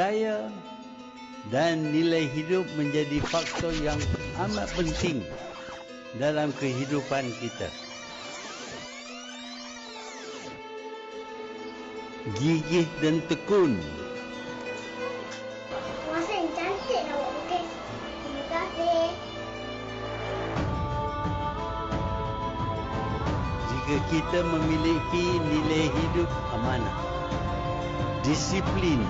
budaya dan nilai hidup menjadi faktor yang amat penting dalam kehidupan kita. Gigih dan tekun. Jika kita memiliki nilai hidup amanah, disiplin,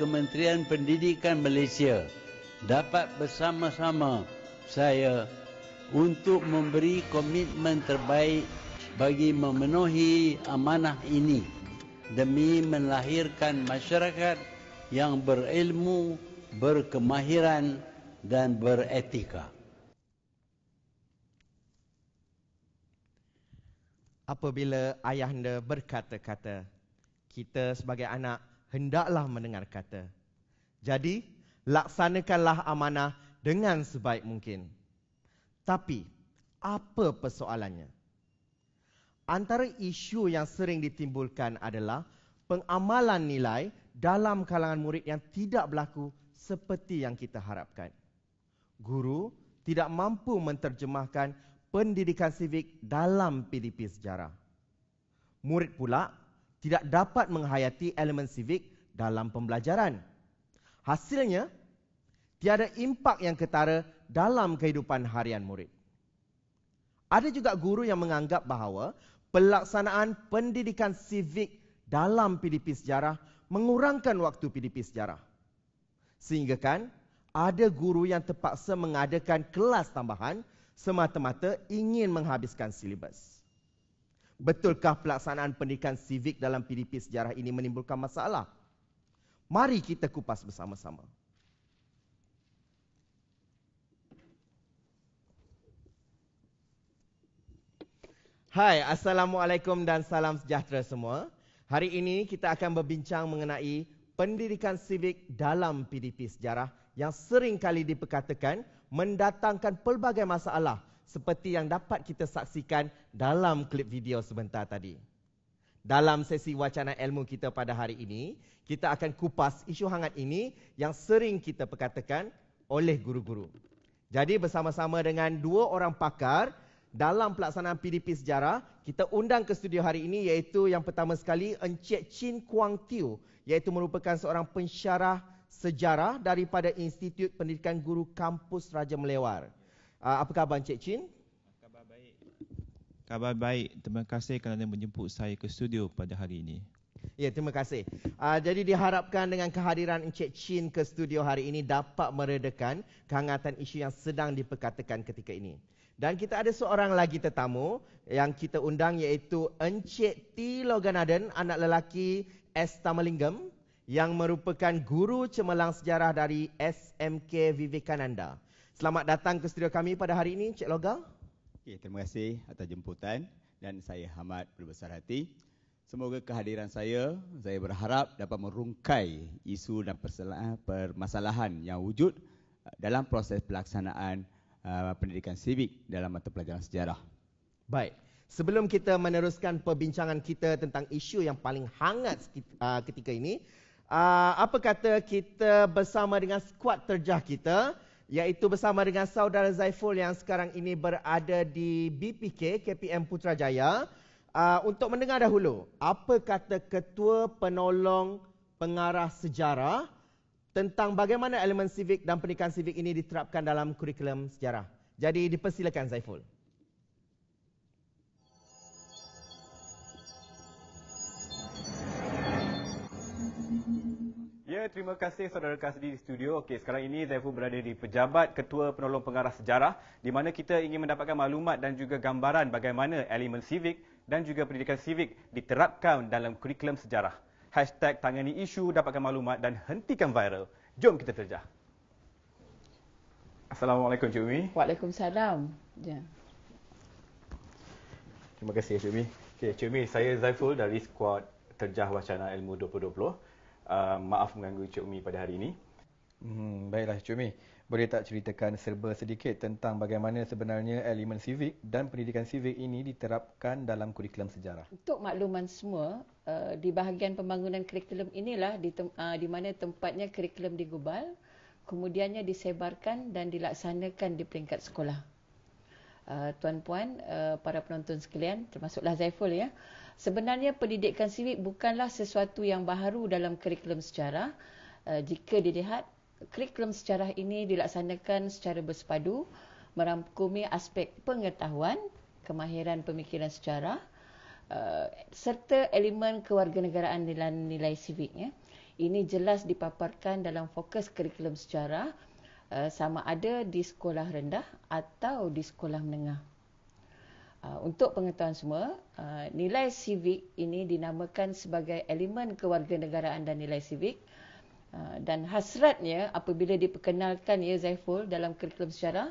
Kementerian Pendidikan Malaysia dapat bersama-sama saya untuk memberi komitmen terbaik bagi memenuhi amanah ini demi melahirkan masyarakat yang berilmu, berkemahiran dan beretika. Apabila ayah anda berkata-kata, kita sebagai anak hendaklah mendengar kata. Jadi, laksanakanlah amanah dengan sebaik mungkin. Tapi, apa persoalannya? Antara isu yang sering ditimbulkan adalah pengamalan nilai dalam kalangan murid yang tidak berlaku seperti yang kita harapkan. Guru tidak mampu menterjemahkan pendidikan sivik dalam PDP sejarah. Murid pula tidak dapat menghayati elemen sivik dalam pembelajaran. Hasilnya, tiada impak yang ketara dalam kehidupan harian murid. Ada juga guru yang menganggap bahawa pelaksanaan pendidikan sivik dalam PDP sejarah mengurangkan waktu PDP sejarah. Sehingga kan ada guru yang terpaksa mengadakan kelas tambahan semata-mata ingin menghabiskan silibus. Betulkah pelaksanaan pendidikan sivik dalam PDP sejarah ini menimbulkan masalah? Mari kita kupas bersama-sama. Hai, Assalamualaikum dan salam sejahtera semua. Hari ini kita akan berbincang mengenai pendidikan sivik dalam PDP sejarah yang sering kali diperkatakan mendatangkan pelbagai masalah seperti yang dapat kita saksikan dalam klip video sebentar tadi. Dalam sesi wacana ilmu kita pada hari ini, kita akan kupas isu hangat ini yang sering kita perkatakan oleh guru-guru. Jadi bersama-sama dengan dua orang pakar dalam pelaksanaan PDP sejarah, kita undang ke studio hari ini iaitu yang pertama sekali Encik Chin Kuang Tiu iaitu merupakan seorang pensyarah sejarah daripada Institut Pendidikan Guru Kampus Raja Melewar. Uh, apa khabar Encik Chin? Khabar baik. Khabar baik. Terima kasih kerana menjemput saya ke studio pada hari ini. Ya, terima kasih. Uh, jadi diharapkan dengan kehadiran Encik Chin ke studio hari ini dapat meredakan kehangatan isu yang sedang diperkatakan ketika ini. Dan kita ada seorang lagi tetamu yang kita undang iaitu Encik T. Loganaden, anak lelaki S. Tamalingam yang merupakan guru cemerlang sejarah dari SMK Vivekananda. Selamat datang ke studio kami pada hari ini, Cik Logal. Okay, terima kasih atas jemputan dan saya amat berbesar hati. Semoga kehadiran saya, saya berharap dapat merungkai isu dan permasalahan yang wujud uh, dalam proses pelaksanaan uh, pendidikan sivik dalam mata pelajaran sejarah. Baik. Sebelum kita meneruskan perbincangan kita tentang isu yang paling hangat uh, ketika ini, uh, apa kata kita bersama dengan skuad terjah kita, iaitu bersama dengan saudara Zaiful yang sekarang ini berada di BPK KPM Putrajaya uh, untuk mendengar dahulu apa kata ketua penolong pengarah sejarah tentang bagaimana elemen civik dan pendidikan civik ini diterapkan dalam kurikulum sejarah. Jadi dipersilakan Zaiful. terima kasih saudara Kasdi di studio. Okey, sekarang ini saya pun berada di Pejabat Ketua Penolong Pengarah Sejarah di mana kita ingin mendapatkan maklumat dan juga gambaran bagaimana elemen sivik dan juga pendidikan sivik diterapkan dalam kurikulum sejarah. Hashtag tangani isu, dapatkan maklumat dan hentikan viral. Jom kita terjah. Assalamualaikum Cik Umi. Waalaikumsalam. Ya. Terima kasih Cik Umi. Okay, Cik Umi, saya Zaiful dari skuad Terjah Wacana Ilmu 2020. Ah, maaf mengganggu Cik Umi pada hari ini. Hmm, baiklah Cik Umi, boleh tak ceritakan serba sedikit tentang bagaimana sebenarnya elemen sivik dan pendidikan sivik ini diterapkan dalam kurikulum sejarah? Untuk makluman semua, uh, di bahagian pembangunan kurikulum inilah di, tem- uh, di mana tempatnya kurikulum digubal, kemudiannya disebarkan dan dilaksanakan di peringkat sekolah. Eh, tuan-puan, uh, para penonton sekalian termasuklah Zaiful ya. Uh, Sebenarnya pendidikan sivik bukanlah sesuatu yang baru dalam kurikulum sejarah. Eh, jika dilihat, kurikulum sejarah ini dilaksanakan secara bersepadu merangkumi aspek pengetahuan, kemahiran pemikiran sejarah eh, serta elemen kewarganegaraan dan nilai siviknya. Ini jelas dipaparkan dalam fokus kurikulum sejarah eh, sama ada di sekolah rendah atau di sekolah menengah. Ah, untuk pengetahuan semua, ah, nilai civik ini dinamakan sebagai elemen kewarganegaraan dan nilai civik. Ah, dan hasratnya apabila diperkenalkan ya Zaiful dalam kurikulum sejarah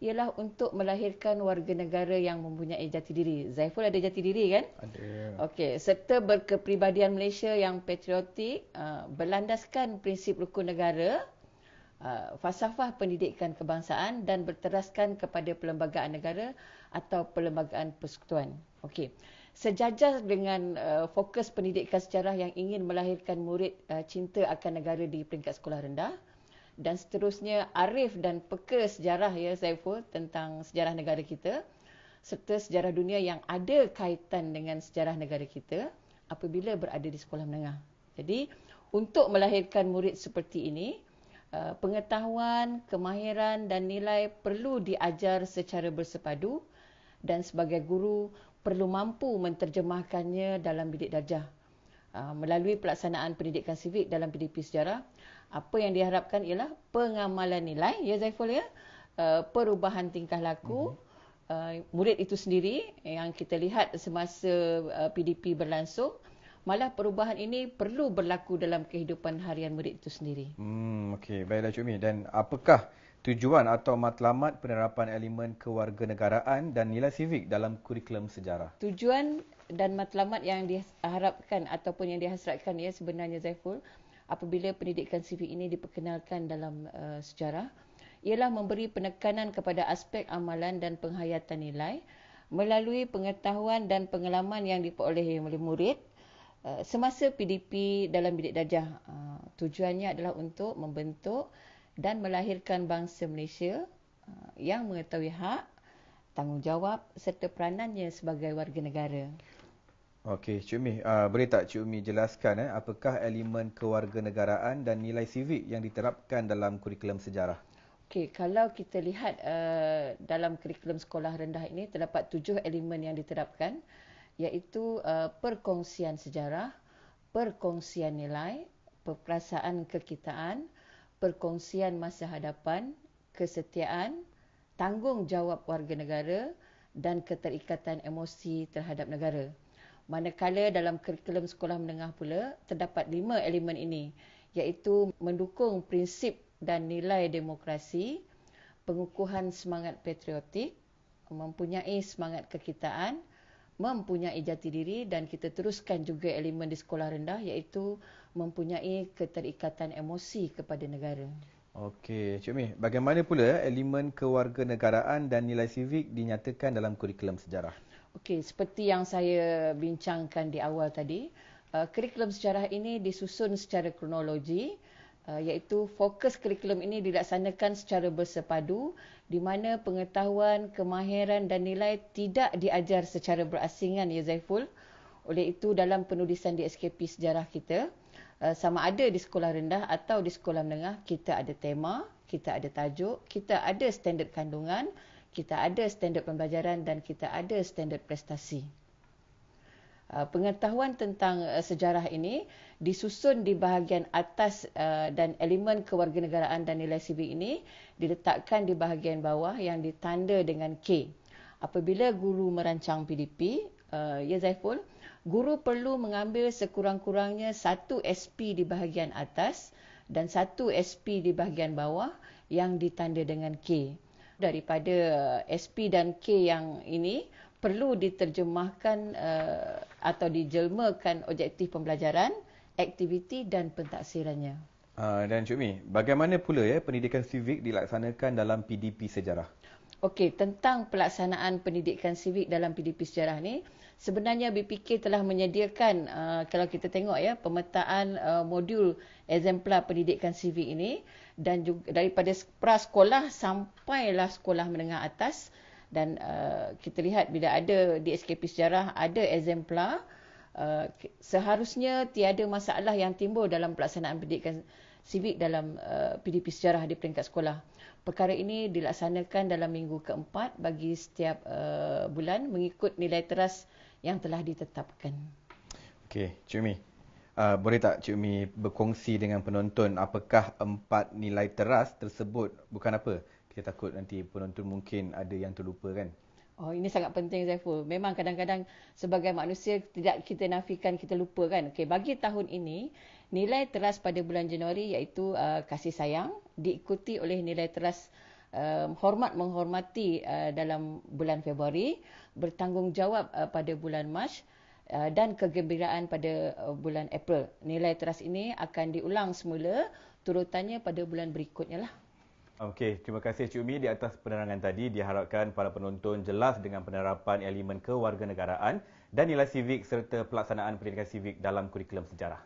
ialah untuk melahirkan warga negara yang mempunyai jati diri. Zaiful ada jati diri kan? Ada. Okey, serta berkepribadian Malaysia yang patriotik, berlandaskan prinsip rukun negara, falsafah pendidikan kebangsaan dan berteraskan kepada pelembagaan negara atau perlembagaan persekutuan. Okey. Sejajar dengan uh, fokus pendidikan sejarah yang ingin melahirkan murid uh, cinta akan negara di peringkat sekolah rendah dan seterusnya arif dan peka sejarah ya Saiful tentang sejarah negara kita serta sejarah dunia yang ada kaitan dengan sejarah negara kita apabila berada di sekolah menengah. Jadi untuk melahirkan murid seperti ini uh, pengetahuan, kemahiran dan nilai perlu diajar secara bersepadu dan sebagai guru perlu mampu menterjemahkannya dalam bidik darjah. Ah, melalui pelaksanaan pendidikan sivik dalam PDP Sejarah, apa yang diharapkan ialah pengamalan nilai, ya Zaiful ya, ah, perubahan tingkah laku, mhm. ah, murid itu sendiri yang kita lihat semasa PDP berlangsung, malah perubahan ini perlu berlaku dalam kehidupan harian murid itu sendiri. Hmm, okey, baiklah Cik Umi. Dan apakah tujuan atau matlamat penerapan elemen kewarganegaraan dan nilai sivik dalam kurikulum sejarah? Tujuan dan matlamat yang diharapkan ataupun yang dihasratkan ya sebenarnya Zaiful apabila pendidikan sivik ini diperkenalkan dalam uh, sejarah ialah memberi penekanan kepada aspek amalan dan penghayatan nilai melalui pengetahuan dan pengalaman yang diperolehi oleh murid eh, semasa PDP dalam bidik darjah. Ah, tujuannya adalah untuk membentuk dan melahirkan bangsa Malaysia uh, yang mengetahui hak, tanggungjawab serta peranannya sebagai warga negara. Okey, Cik Umi, uh, ah, boleh tak Cik Umi jelaskan eh, apakah elemen kewarganegaraan dan nilai sivik yang diterapkan dalam kurikulum sejarah? Okey, kalau kita lihat uh, dalam kurikulum sekolah rendah ini, terdapat tujuh elemen yang diterapkan iaitu uh, perkongsian sejarah, perkongsian nilai, perasaan kekitaan, perkongsian masa hadapan, kesetiaan, tanggungjawab warga negara dan keterikatan emosi terhadap negara. Manakala dalam kurikulum sekolah menengah pula terdapat lima elemen ini iaitu mendukung prinsip dan nilai demokrasi, pengukuhan semangat patriotik, mempunyai semangat kekitaan, mempunyai jati diri dan kita teruskan juga elemen di sekolah rendah iaitu mempunyai keterikatan emosi kepada negara. Okey, Cik Mi, bagaimana pula elemen kewarganegaraan dan nilai sivik dinyatakan dalam kurikulum sejarah? Okey, seperti yang saya bincangkan di awal tadi, eh, kurikulum sejarah ini disusun secara kronologi uh, iaitu fokus kurikulum ini dilaksanakan secara bersepadu di mana pengetahuan, kemahiran dan nilai tidak diajar secara berasingan ya Zaiful. Oleh itu dalam penulisan di SKP sejarah kita uh, sama ada di sekolah rendah atau di sekolah menengah kita ada tema, kita ada tajuk, kita ada standard kandungan, kita ada standard pembelajaran dan kita ada standard prestasi. Uh, pengetahuan tentang uh, sejarah ini disusun di bahagian atas uh, dan elemen kewarganegaraan dan nilai sivik ini diletakkan di bahagian bawah yang ditanda dengan K. Apabila guru merancang PDP, ya Zaiful, guru perlu mengambil sekurang-kurangnya satu SP di bahagian atas dan satu SP di bahagian bawah yang ditanda dengan K. Daripada SP dan K yang ini perlu diterjemahkan atau dijelmakan objektif pembelajaran, aktiviti dan pentaksirannya. Uh, dan Cik Mi, bagaimana pula ya pendidikan sivik dilaksanakan dalam PDP sejarah? Okey, tentang pelaksanaan pendidikan sivik dalam PDP sejarah ni, sebenarnya BPK telah menyediakan uh, kalau kita tengok ya pemetaan uh, modul exemplar pendidikan sivik ini dan juga daripada prasekolah sampailah sekolah menengah atas uh, dan uh, kita lihat bila ada di SKP sejarah ada exemplar uh, seharusnya tiada masalah yang timbul dalam pelaksanaan pendidikan sivik dalam uh, PDP sejarah di peringkat sekolah. Perkara ini dilaksanakan dalam minggu keempat bagi setiap uh, bulan mengikut nilai teras yang telah ditetapkan. Okey, Cik Umi. Uh, boleh tak Cik Umi berkongsi dengan penonton apakah empat nilai teras tersebut bukan apa? kita takut nanti penonton mungkin ada yang terlupa kan. Oh ini sangat penting Zaiful. Memang kadang-kadang sebagai manusia tidak kita nafikan kita lupa kan. Okey bagi tahun ini nilai teras pada bulan Januari iaitu uh, kasih sayang diikuti oleh nilai teras uh, hormat menghormati uh, dalam bulan Februari, bertanggungjawab uh, pada bulan Mac uh, dan kegembiraan pada uh, bulan April. Nilai teras ini akan diulang semula turutannya pada bulan berikutnya lah. Okey, terima kasih Cik Umi di atas penerangan tadi. Diharapkan para penonton jelas dengan penerapan elemen kewarganegaraan dan nilai sivik serta pelaksanaan pendidikan sivik dalam kurikulum sejarah.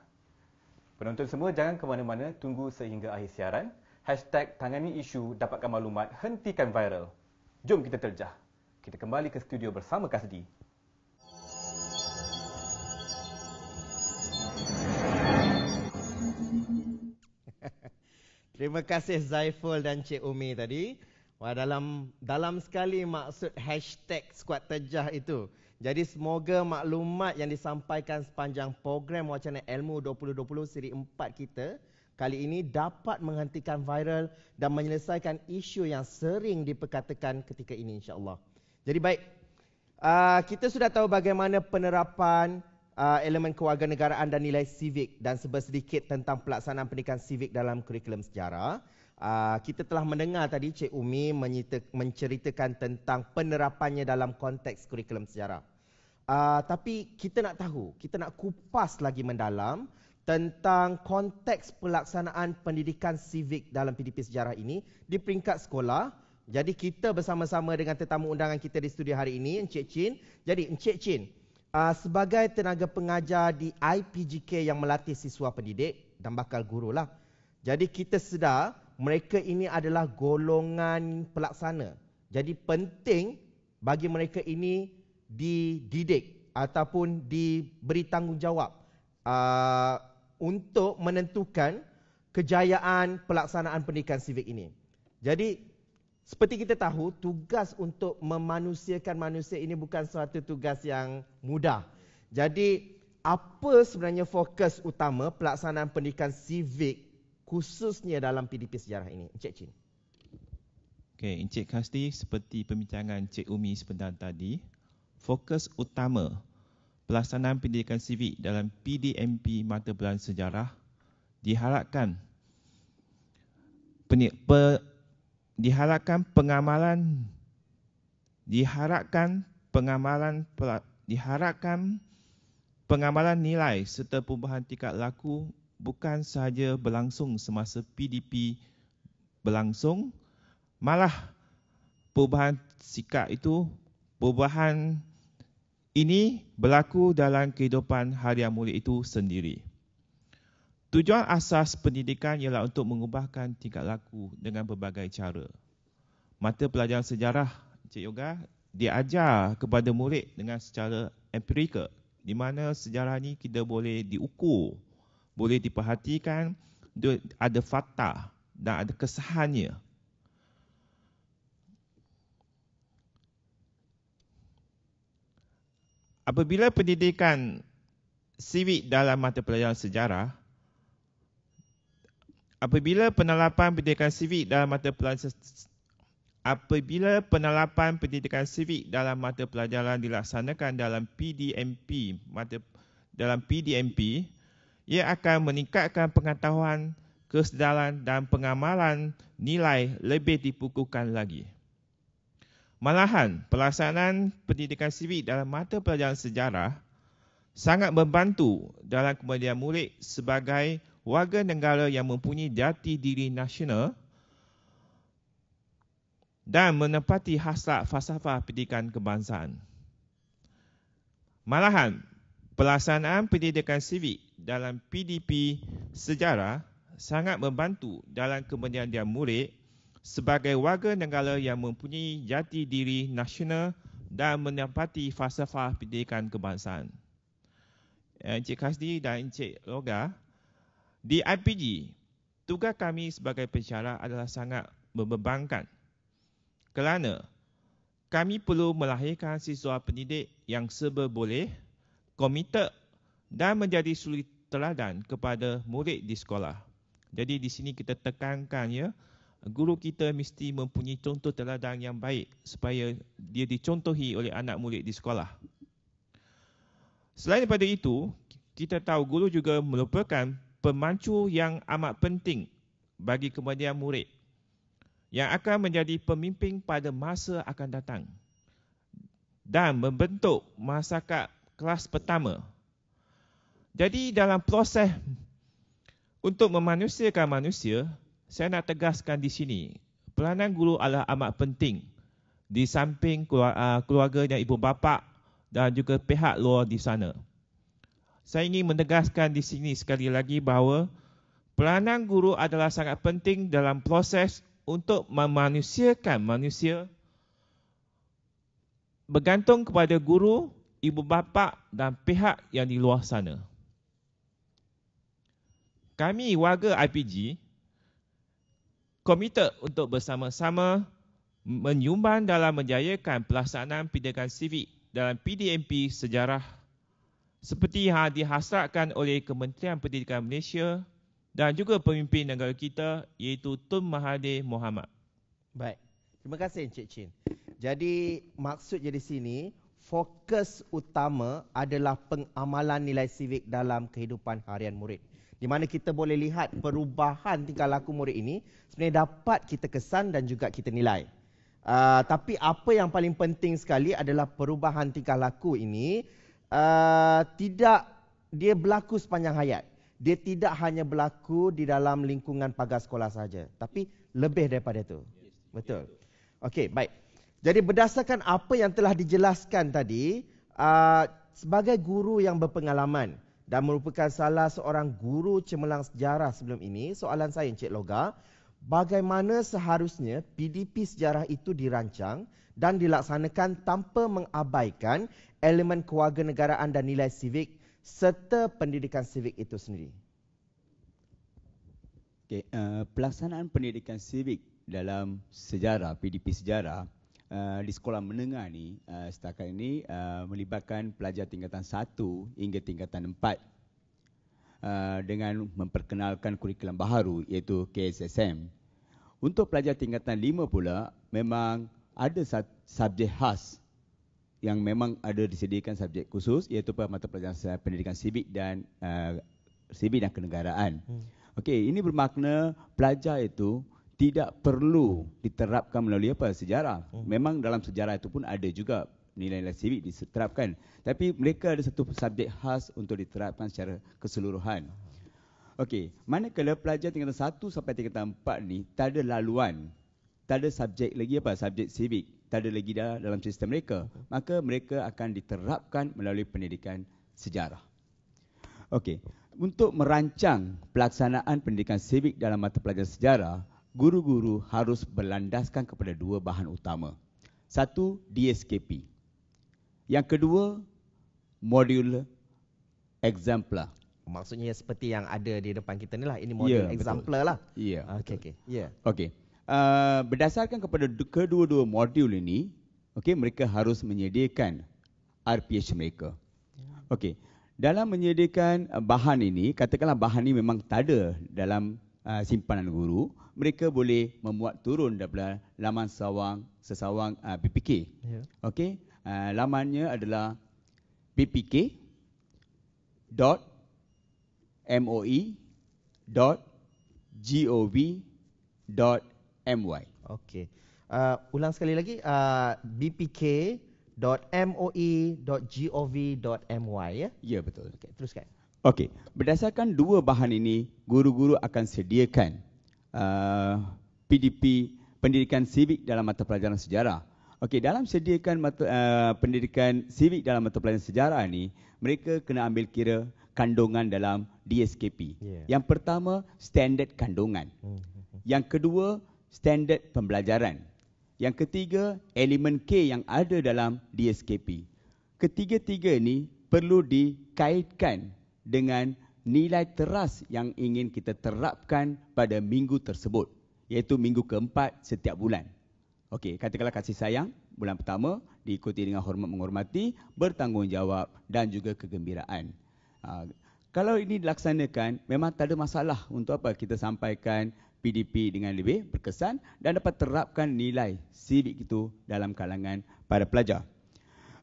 Penonton semua jangan ke mana-mana, tunggu sehingga akhir siaran. Hashtag tangani isu, dapatkan maklumat, hentikan viral. Jom kita terjah. Kita kembali ke studio bersama Kasdi. Terima kasih Zaiful dan Cik Umi tadi. Wah dalam dalam sekali maksud hashtag squad terjah itu. Jadi semoga maklumat yang disampaikan sepanjang program wacana ilmu 2020 siri 4 kita kali ini dapat menghentikan viral dan menyelesaikan isu yang sering diperkatakan ketika ini insya Allah. Jadi baik, uh, kita sudah tahu bagaimana penerapan uh, elemen kewarganegaraan dan nilai civic dan sebesar tentang pelaksanaan pendidikan civic dalam kurikulum sejarah. Uh, kita telah mendengar tadi Cik Umi menyita, menceritakan tentang penerapannya dalam konteks kurikulum sejarah. Uh, tapi kita nak tahu, kita nak kupas lagi mendalam tentang konteks pelaksanaan pendidikan civik dalam PDP sejarah ini di peringkat sekolah. Jadi kita bersama-sama dengan tetamu undangan kita di studio hari ini, Encik Chin. Jadi Encik Chin, uh, sebagai tenaga pengajar di IPGK yang melatih siswa pendidik dan bakal guru lah. Jadi kita sedar mereka ini adalah golongan pelaksana. Jadi penting bagi mereka ini dididik ataupun diberi tanggungjawab uh, untuk menentukan kejayaan pelaksanaan pendidikan sivik ini. Jadi seperti kita tahu, tugas untuk memanusiakan manusia ini bukan suatu tugas yang mudah. Jadi, apa sebenarnya fokus utama pelaksanaan pendidikan civik khususnya dalam PDP sejarah ini? Encik Chin. Okay, Encik Kasti, seperti pembincangan Encik Umi sebentar tadi, fokus utama pelaksanaan pendidikan civik dalam PDMP Mata Pelajaran Sejarah diharapkan diharapkan pengamalan diharapkan pengamalan diharapkan pengamalan nilai serta perubahan tingkat laku bukan sahaja berlangsung semasa PDP berlangsung malah perubahan sikap itu perubahan ini berlaku dalam kehidupan harian mulia itu sendiri Tujuan asas pendidikan ialah untuk mengubahkan tingkat laku dengan berbagai cara. Mata pelajaran sejarah Cik Yoga diajar kepada murid dengan secara empirikal di mana sejarah ini kita boleh diukur, boleh diperhatikan, ada fakta dan ada kesahannya. Apabila pendidikan civik dalam mata pelajaran sejarah, apabila penerapan pendidikan sivik dalam mata pelajaran apabila penerapan pendidikan sivik dalam mata pelajaran dilaksanakan dalam PDMP mata dalam PDMP ia akan meningkatkan pengetahuan kesedaran dan pengamalan nilai lebih dipukulkan lagi. Malahan, pelaksanaan pendidikan sivik dalam mata pelajaran sejarah sangat membantu dalam kemudian murid sebagai warga negara yang mempunyai jati diri nasional dan menepati hasrat falsafah pendidikan kebangsaan. Malahan, pelaksanaan pendidikan sivik dalam PDP sejarah sangat membantu dalam kemendirian murid sebagai warga negara yang mempunyai jati diri nasional dan menepati falsafah pendidikan kebangsaan. Eh, Encik Kasdi dan Encik Loga, di IPG, tugas kami sebagai pensyarah adalah sangat membebankan. Kerana kami perlu melahirkan siswa pendidik yang serba boleh, komited dan menjadi sulit teladan kepada murid di sekolah. Jadi di sini kita tekankan ya, guru kita mesti mempunyai contoh teladan yang baik supaya dia dicontohi oleh anak murid di sekolah. Selain daripada itu, kita tahu guru juga merupakan pemacu yang amat penting bagi kemudian murid yang akan menjadi pemimpin pada masa akan datang dan membentuk masyarakat kelas pertama. Jadi dalam proses untuk memanusiakan manusia, saya nak tegaskan di sini, peranan guru adalah amat penting di samping ah, keluarganya ibu bapa dan juga pihak luar di sana. Saya ingin menegaskan di sini sekali lagi bahawa peranan guru adalah sangat penting dalam proses untuk memanusiakan manusia. Bergantung kepada guru, ibu bapa dan pihak yang di luar sana. Kami warga IPG komited untuk bersama-sama menyumbang dalam menjayakan pelaksanaan pendidikan sivik dalam PDMP sejarah 2019 seperti yang dihasratkan oleh Kementerian Pendidikan Malaysia dan juga pemimpin negara kita iaitu Tun Mahathir Mohamad. Baik. Terima kasih Encik Chin. Jadi maksud jadi sini fokus utama adalah pengamalan nilai sivik dalam kehidupan harian murid. Di mana kita boleh lihat perubahan tingkah laku murid ini sebenarnya dapat kita kesan dan juga kita nilai. Uh, tapi apa yang paling penting sekali adalah perubahan tingkah laku ini Ah, tidak dia berlaku sepanjang hayat. Dia tidak hanya berlaku di dalam lingkungan pagar sekolah saja, tapi lebih daripada itu. Betul. Okey, baik. Jadi berdasarkan apa yang telah dijelaskan tadi, ah, sebagai guru yang berpengalaman dan merupakan salah seorang guru cemerlang sejarah sebelum ini, soalan saya Encik Loga, bagaimana seharusnya PDP sejarah itu dirancang dan dilaksanakan tanpa mengabaikan elemen kewarganegaraan dan nilai sivik serta pendidikan sivik itu sendiri. Okay, uh, eh, pelaksanaan pendidikan sivik dalam sejarah PDP sejarah uh, di sekolah menengah ini, uh, eh, setakat ini uh, melibatkan pelajar tingkatan 1 hingga tingkatan 4. Uh, dengan memperkenalkan kurikulum baharu iaitu KSSM. Untuk pelajar tingkatan 5 pula memang ada subjek khas yang memang ada disediakan subjek khusus iaitu mata pelajaran pendidikan sivik dan uh, sivik uh, dan kenegaraan. Hmm. Okey, ini bermakna pelajar itu tidak perlu diterapkan melalui apa sejarah. Hmm. Memang dalam sejarah itu pun ada juga nilai-nilai sivik diterapkan. Tapi mereka ada satu subjek khas untuk diterapkan secara keseluruhan. Okey, manakala pelajar tingkatan 1 sampai tingkatan 4 ni tak ada laluan, tak ada subjek lagi apa, subjek sivik, tak ada lagi dah dalam sistem mereka, maka mereka akan diterapkan melalui pendidikan sejarah. Okey, untuk merancang pelaksanaan pendidikan sivik dalam mata pelajaran sejarah, guru-guru harus berlandaskan kepada dua bahan utama. Satu, DSKP. Yang kedua, modul exemplar. Maksudnya seperti yang ada di depan kita ni lah. Ini ya, modul yeah, exemplar lah. Ya. Yeah, okay, okay. Yeah. Ya. Okay. Uh, berdasarkan kepada kedua-dua modul ini, okay, mereka harus menyediakan RPH mereka. Okey. Dalam menyediakan ah, bahan ini, katakanlah bahan ini memang tak ada dalam uh, simpanan guru, mereka boleh memuat turun daripada laman sawang sesawang uh, ah, BPK. Yeah. Okay. Eh, lamannya adalah bpk.moe.gov.my. Okey. Uh, ulang sekali lagi uh, eh, bpk.moe.gov.my ya. Ya betul. Okey, teruskan. Okey. Berdasarkan dua bahan ini, guru-guru akan sediakan uh, PDP pendidikan civik dalam mata pelajaran sejarah. Okey, dalam sediakan mata, uh, pendidikan civik dalam mata pelajaran sejarah ni, mereka kena ambil kira kandungan dalam DSKP. Yeah. Yang pertama, standard kandungan. Hmm. Yang kedua, standard pembelajaran. Yang ketiga, elemen K yang ada dalam DSKP. Ketiga-tiga ni perlu dikaitkan dengan nilai teras yang ingin kita terapkan pada minggu tersebut. Iaitu minggu keempat setiap bulan. Okey, katakanlah kasih sayang bulan pertama diikuti dengan hormat menghormati, bertanggungjawab dan juga kegembiraan. Ha, kalau ini dilaksanakan, memang tak ada masalah untuk apa kita sampaikan PDP dengan lebih berkesan dan dapat terapkan nilai civic itu dalam kalangan para pelajar.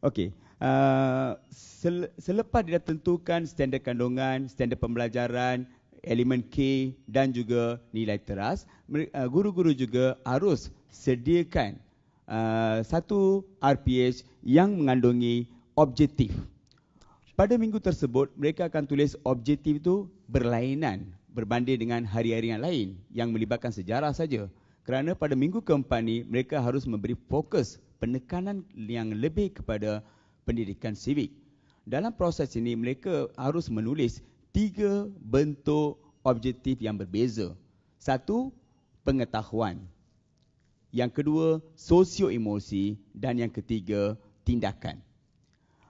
Okey, uh, sel- selepas dia tentukan standar kandungan, standar pembelajaran, elemen K dan juga nilai teras, ha, guru-guru juga harus sediakan uh, satu RPH yang mengandungi objektif. Pada minggu tersebut, mereka akan tulis objektif itu berlainan berbanding dengan hari-hari yang lain yang melibatkan sejarah saja. Kerana pada minggu keempat ini, mereka harus memberi fokus penekanan yang lebih kepada pendidikan sivik. Dalam proses ini, mereka harus menulis tiga bentuk objektif yang berbeza. Satu, pengetahuan yang kedua sosio emosi dan yang ketiga tindakan.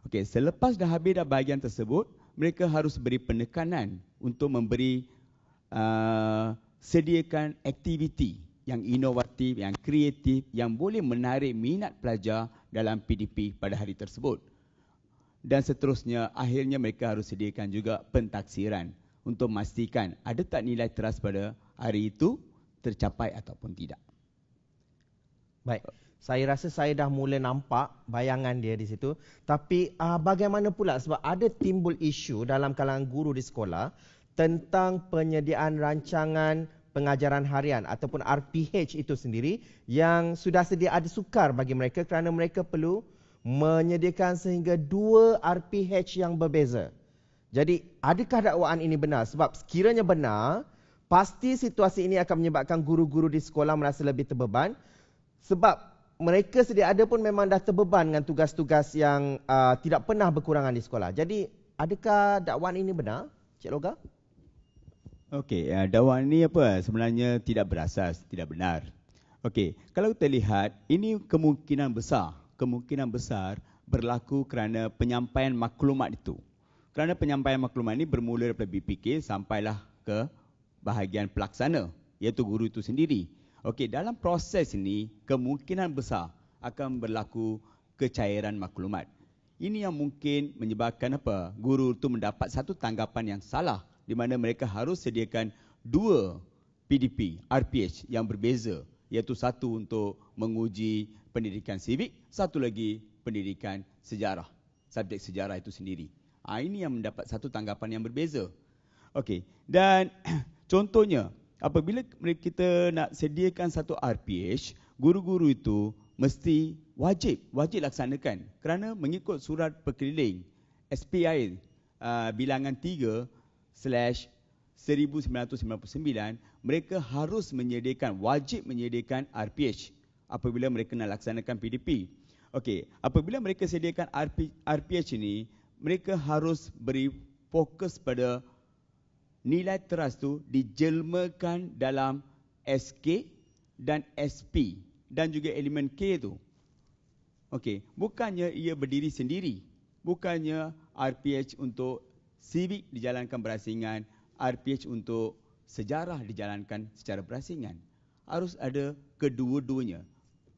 Okey, selepas dah habis dah bahagian tersebut, mereka harus beri penekanan untuk memberi uh, sediakan aktiviti yang inovatif, yang kreatif, yang boleh menarik minat pelajar dalam PDP pada hari tersebut. Dan seterusnya, akhirnya mereka harus sediakan juga pentaksiran untuk memastikan ada tak nilai teras pada hari itu tercapai ataupun tidak. Baik. Saya rasa saya dah mula nampak bayangan dia di situ. Tapi uh, bagaimana pula sebab ada timbul isu dalam kalangan guru di sekolah tentang penyediaan rancangan pengajaran harian ataupun RPH itu sendiri yang sudah sedia ada sukar bagi mereka kerana mereka perlu menyediakan sehingga dua RPH yang berbeza. Jadi adakah dakwaan ini benar? Sebab sekiranya benar, pasti situasi ini akan menyebabkan guru-guru di sekolah merasa lebih terbeban sebab mereka sedia ada pun memang dah terbeban dengan tugas-tugas yang uh, tidak pernah berkurangan di sekolah. Jadi adakah dakwaan ini benar, Cik Loga? Okey, uh, dakwaan ini apa? Sebenarnya tidak berasas, tidak benar. Okey, kalau kita lihat, ini kemungkinan besar, kemungkinan besar berlaku kerana penyampaian maklumat itu. Kerana penyampaian maklumat ini bermula daripada BPK sampailah ke bahagian pelaksana, iaitu guru itu sendiri. Okey, dalam proses ini kemungkinan besar akan berlaku kecairan maklumat. Ini yang mungkin menyebabkan apa? Guru itu mendapat satu tanggapan yang salah di mana mereka harus sediakan dua PDP, RPH yang berbeza iaitu satu untuk menguji pendidikan sivik, satu lagi pendidikan sejarah, subjek sejarah itu sendiri. Ha, ini yang mendapat satu tanggapan yang berbeza. Okey, dan contohnya apabila kita nak sediakan satu RPH, guru-guru itu mesti wajib, wajib laksanakan. Kerana mengikut surat perkeliling SPI uh, bilangan 3 slash 1999, mereka harus menyediakan, wajib menyediakan RPH apabila mereka nak laksanakan PDP. Okey, apabila mereka sediakan RP, RPH ini, mereka harus beri fokus pada nilai trust tu dijelmakan dalam SK dan SP dan juga elemen K tu. Okey, bukannya ia berdiri sendiri. Bukannya RPH untuk civic dijalankan berasingan, RPH untuk sejarah dijalankan secara berasingan. Harus ada kedua-duanya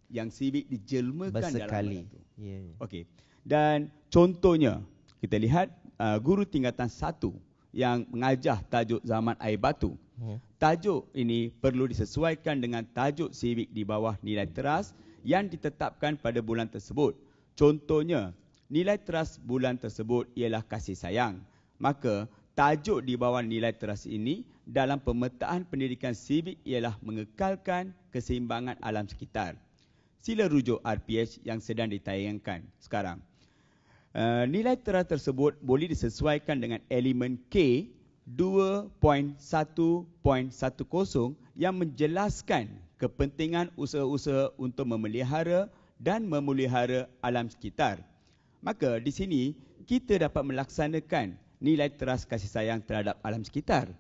yang civic dijelmakan Bersekali. dalam benda tu. Yeah. Ya. Okey. Dan contohnya kita lihat uh, guru tingkatan satu yang mengajah tajuk zaman air batu. Ya. Tajuk ini perlu disesuaikan dengan tajuk sivik di bawah nilai teras yang ditetapkan pada bulan tersebut. Contohnya, nilai teras bulan tersebut ialah kasih sayang. Maka, tajuk di bawah nilai teras ini dalam pemetaan pendidikan sivik ialah mengekalkan keseimbangan alam sekitar. Sila rujuk RPH yang sedang ditayangkan sekarang. Eh, nilai terah tersebut boleh disesuaikan dengan elemen K 2.1.10 yang menjelaskan kepentingan usaha-usaha untuk memelihara dan memelihara alam sekitar. Maka di sini kita dapat melaksanakan nilai teras kasih sayang terhadap alam sekitar.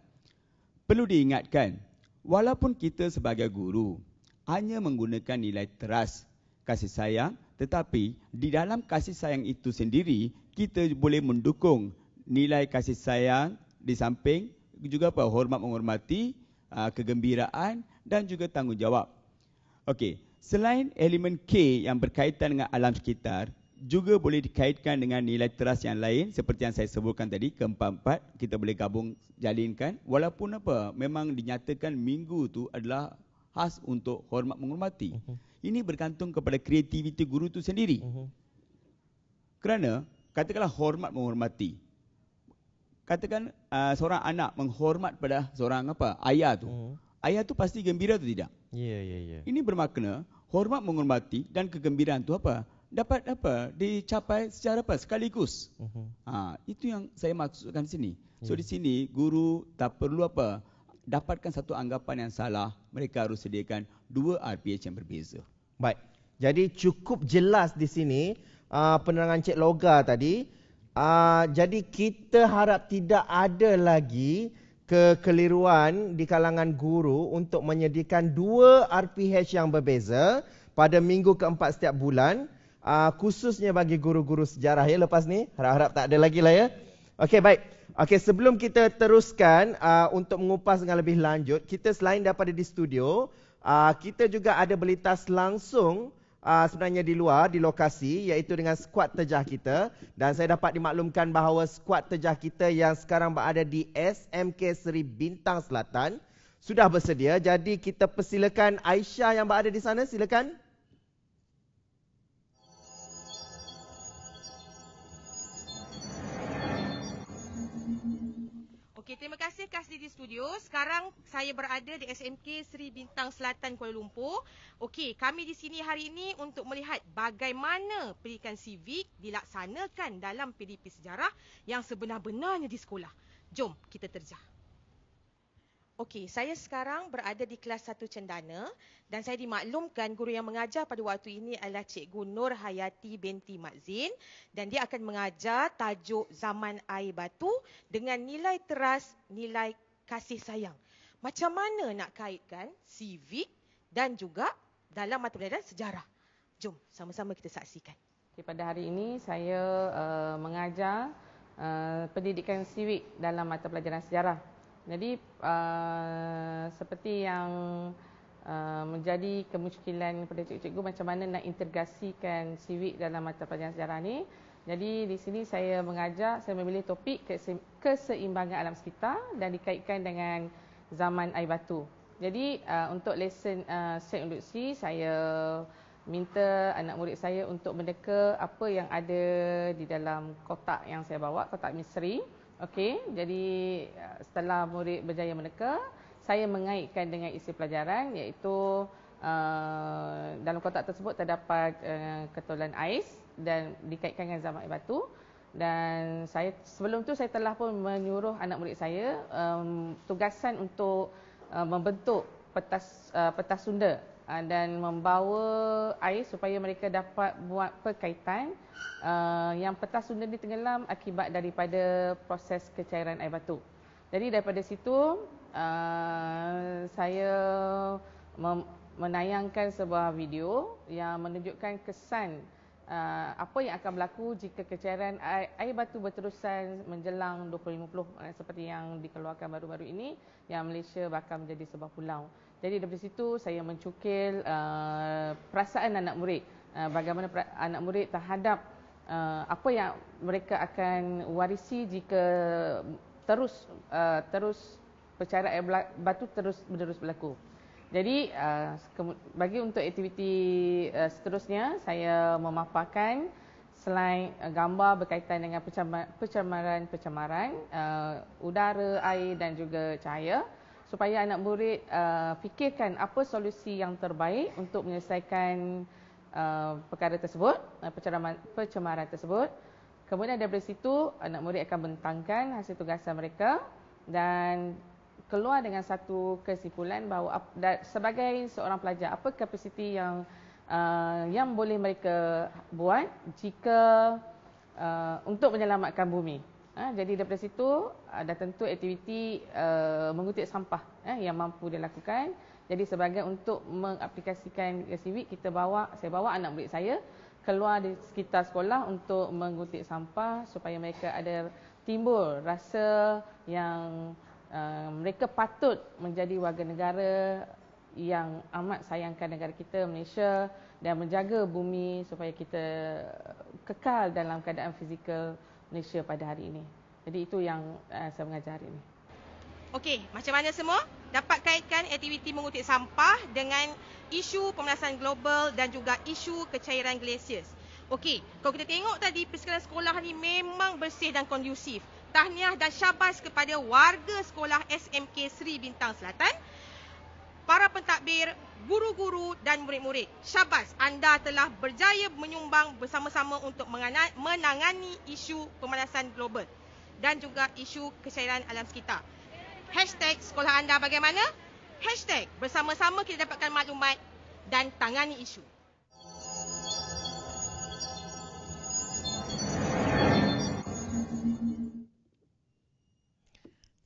Perlu diingatkan, walaupun kita sebagai guru hanya menggunakan nilai teras kasih sayang 2.1.10 tetapi di dalam kasih sayang itu sendiri kita boleh mendukung nilai kasih sayang di samping juga apa hormat menghormati ah, kegembiraan dan juga tanggungjawab. Okey, selain elemen K yang berkaitan dengan alam sekitar juga boleh dikaitkan dengan nilai teras yang lain seperti yang saya sebutkan tadi keempat-empat kita boleh gabung jalinkan walaupun apa memang dinyatakan minggu tu adalah khas untuk hormat menghormati. Okay. Mhm. Ini bergantung kepada kreativiti guru tu sendiri. Mhm. Kerana katakanlah hormat menghormati. Katakan uh, seorang anak menghormat pada seorang apa ayah tu. Mhm. Ayah tu pasti gembira atau tidak? Ya yeah, ya yeah, ya. Yeah. Ini bermakna hormat menghormati dan kegembiraan tu apa? Dapat apa? Dicapai secara apa? Sekaligus. Mm-hmm. Ha, itu yang saya maksudkan sini. So yeah. di sini guru tak perlu apa? dapatkan satu anggapan yang salah, mereka harus sediakan dua RPH yang berbeza. Baik. Jadi cukup jelas di sini uh, penerangan Cik Loga tadi. Uh, jadi kita harap tidak ada lagi kekeliruan di kalangan guru untuk menyediakan dua RPH yang berbeza pada minggu keempat setiap bulan. Uh, khususnya bagi guru-guru sejarah ya lepas ni. Harap-harap tak ada lagi lah ya. Okey baik. Okey, sebelum kita teruskan uh, untuk mengupas dengan lebih lanjut, kita selain daripada di studio, uh, kita juga ada belitas langsung uh, sebenarnya di luar, di lokasi, iaitu dengan skuad terjah kita. Dan saya dapat dimaklumkan bahawa skuad terjah kita yang sekarang berada di SMK Seri Bintang Selatan sudah bersedia. Jadi kita persilakan Aisyah yang berada di sana, silakan. Silakan. Okey, terima kasih Kasdi di studio. Sekarang saya berada di SMK Seri Bintang Selatan Kuala Lumpur. Okey, kami di sini hari ini untuk melihat bagaimana pendidikan sivik dilaksanakan dalam PDP sejarah yang sebenar-benarnya di sekolah. Jom kita terjah. Okey, saya sekarang berada di kelas 1 Cendana dan saya dimaklumkan guru yang mengajar pada waktu ini adalah Cikgu Nur Hayati binti Mazin dan dia akan mengajar tajuk Zaman Air Batu dengan nilai teras nilai kasih sayang. Macam mana nak kaitkan civik dan juga dalam mata pelajaran sejarah? Jom sama-sama kita saksikan. Okay, pada hari ini saya uh, mengajar uh, pendidikan civik dalam mata pelajaran sejarah. Jadi uh, seperti yang uh, menjadi kemusykilan kepada cikgu-cikgu macam mana nak integrasikan civik dalam mata pelajaran sejarah ni. Jadi di sini saya mengajar, saya memilih topik keseimbangan alam sekitar dan dikaitkan dengan zaman air batu. Jadi uh, untuk lesson uh, set induksi, saya minta anak murid saya untuk mendeka apa yang ada di dalam kotak yang saya bawa, kotak misteri. Okey, jadi uh, setelah murid berjaya meneka, saya mengaitkan dengan isi pelajaran iaitu uh, dalam kotak tersebut terdapat uh, ketulan ais dan dikaitkan dengan zamak batu dan saya sebelum tu saya telah pun menyuruh anak murid saya um, tugasan untuk uh, membentuk petas uh, petas Sunda Ah, dan membawa air supaya mereka dapat buat perkaitan uh, yang petas Sunda ni tenggelam akibat daripada proses kecairan air batu. Jadi daripada situ uh, saya menayangkan sebuah video yang menunjukkan kesan uh, apa yang akan berlaku jika kecairan air, air batu berterusan menjelang 2050 uh, eh, seperti yang dikeluarkan baru-baru ini yang Malaysia bakal menjadi sebuah pulau. Jadi dari situ saya mencukil uh, perasaan anak murid. Uh, bagaimana anak murid terhadap uh, apa yang mereka akan warisi jika terus uh, terus percara eh, air batu terus menerus berlaku. Jadi uh, bagi untuk aktiviti uh, seterusnya saya memaparkan selain uh, gambar berkaitan dengan pencemaran-pencemaran uh, udara, air dan juga cahaya supaya anak murid uh, fikirkan apa solusi yang terbaik untuk menyelesaikan uh, perkara tersebut, uh, pencemaran, pencemaran tersebut. Kemudian daripada situ, anak murid akan bentangkan hasil tugasan mereka dan keluar dengan satu kesimpulan bahawa sebagai seorang pelajar apa kapasiti yang uh, yang boleh mereka buat jika uh, untuk menyelamatkan bumi Ha, jadi daripada situ ada ha, tentu aktiviti uh, mengutip sampah eh, yang mampu dia lakukan. Jadi sebagai untuk mengaplikasikan Civic kita bawa saya bawa anak murid saya keluar di sekitar sekolah untuk mengutip sampah supaya mereka ada timbul rasa yang uh, mereka patut menjadi warga negara yang amat sayangkan negara kita Malaysia dan menjaga bumi supaya kita kekal dalam keadaan fizikal Malaysia pada hari ini. Jadi itu yang uh, saya mengajar hari ini. Okey, macam mana semua? Dapat kaitkan aktiviti mengutip sampah dengan isu pemanasan global dan juga isu kecairan glasius. Okey, kalau kita tengok tadi persekolahan sekolah ni memang bersih dan kondusif. Tahniah dan syabas kepada warga sekolah SMK Sri Bintang Selatan para pentadbir, guru-guru dan murid-murid. Syabas, anda telah berjaya menyumbang bersama-sama untuk menangani isu pemanasan global dan juga isu kesihatan alam sekitar. Hashtag sekolah anda bagaimana? Hashtag bersama-sama kita dapatkan maklumat dan tangani isu.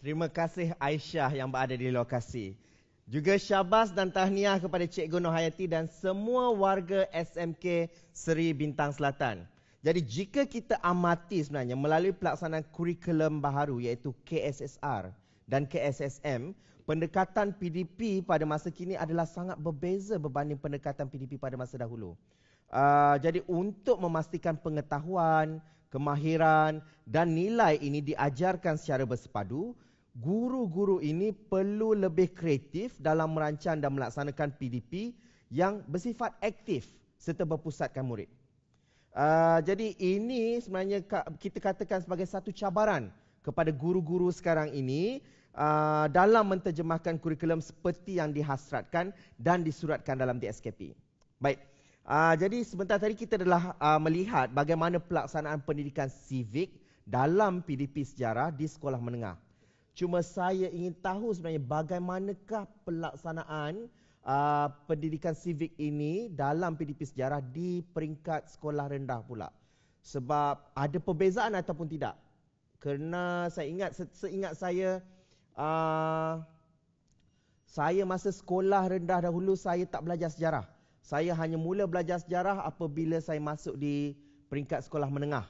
Terima kasih Aisyah yang berada di lokasi. Juga syabas dan tahniah kepada Cikgu Nohayati dan semua warga SMK Seri Bintang Selatan. Jadi jika kita amati sebenarnya melalui pelaksanaan kurikulum baharu iaitu KSSR dan KSSM, pendekatan PDP pada masa kini adalah sangat berbeza berbanding pendekatan PDP pada masa dahulu. Uh, jadi untuk memastikan pengetahuan, kemahiran dan nilai ini diajarkan secara bersepadu, guru-guru ini perlu lebih kreatif dalam merancang dan melaksanakan PDP yang bersifat aktif serta berpusatkan murid. Uh, jadi ini sebenarnya kita katakan sebagai satu cabaran kepada guru-guru sekarang ini uh, dalam menterjemahkan kurikulum seperti yang dihasratkan dan disuratkan dalam DSKP. Baik. Uh, jadi sebentar tadi kita telah uh, melihat bagaimana pelaksanaan pendidikan sivik dalam PDP sejarah di sekolah menengah. Cuma saya ingin tahu sebenarnya bagaimanakah pelaksanaan uh, pendidikan sivik ini dalam PDP sejarah di peringkat sekolah rendah pula. Sebab ada perbezaan ataupun tidak? Kerana saya ingat seingat saya uh, saya masa sekolah rendah dahulu saya tak belajar sejarah. Saya hanya mula belajar sejarah apabila saya masuk di peringkat sekolah menengah.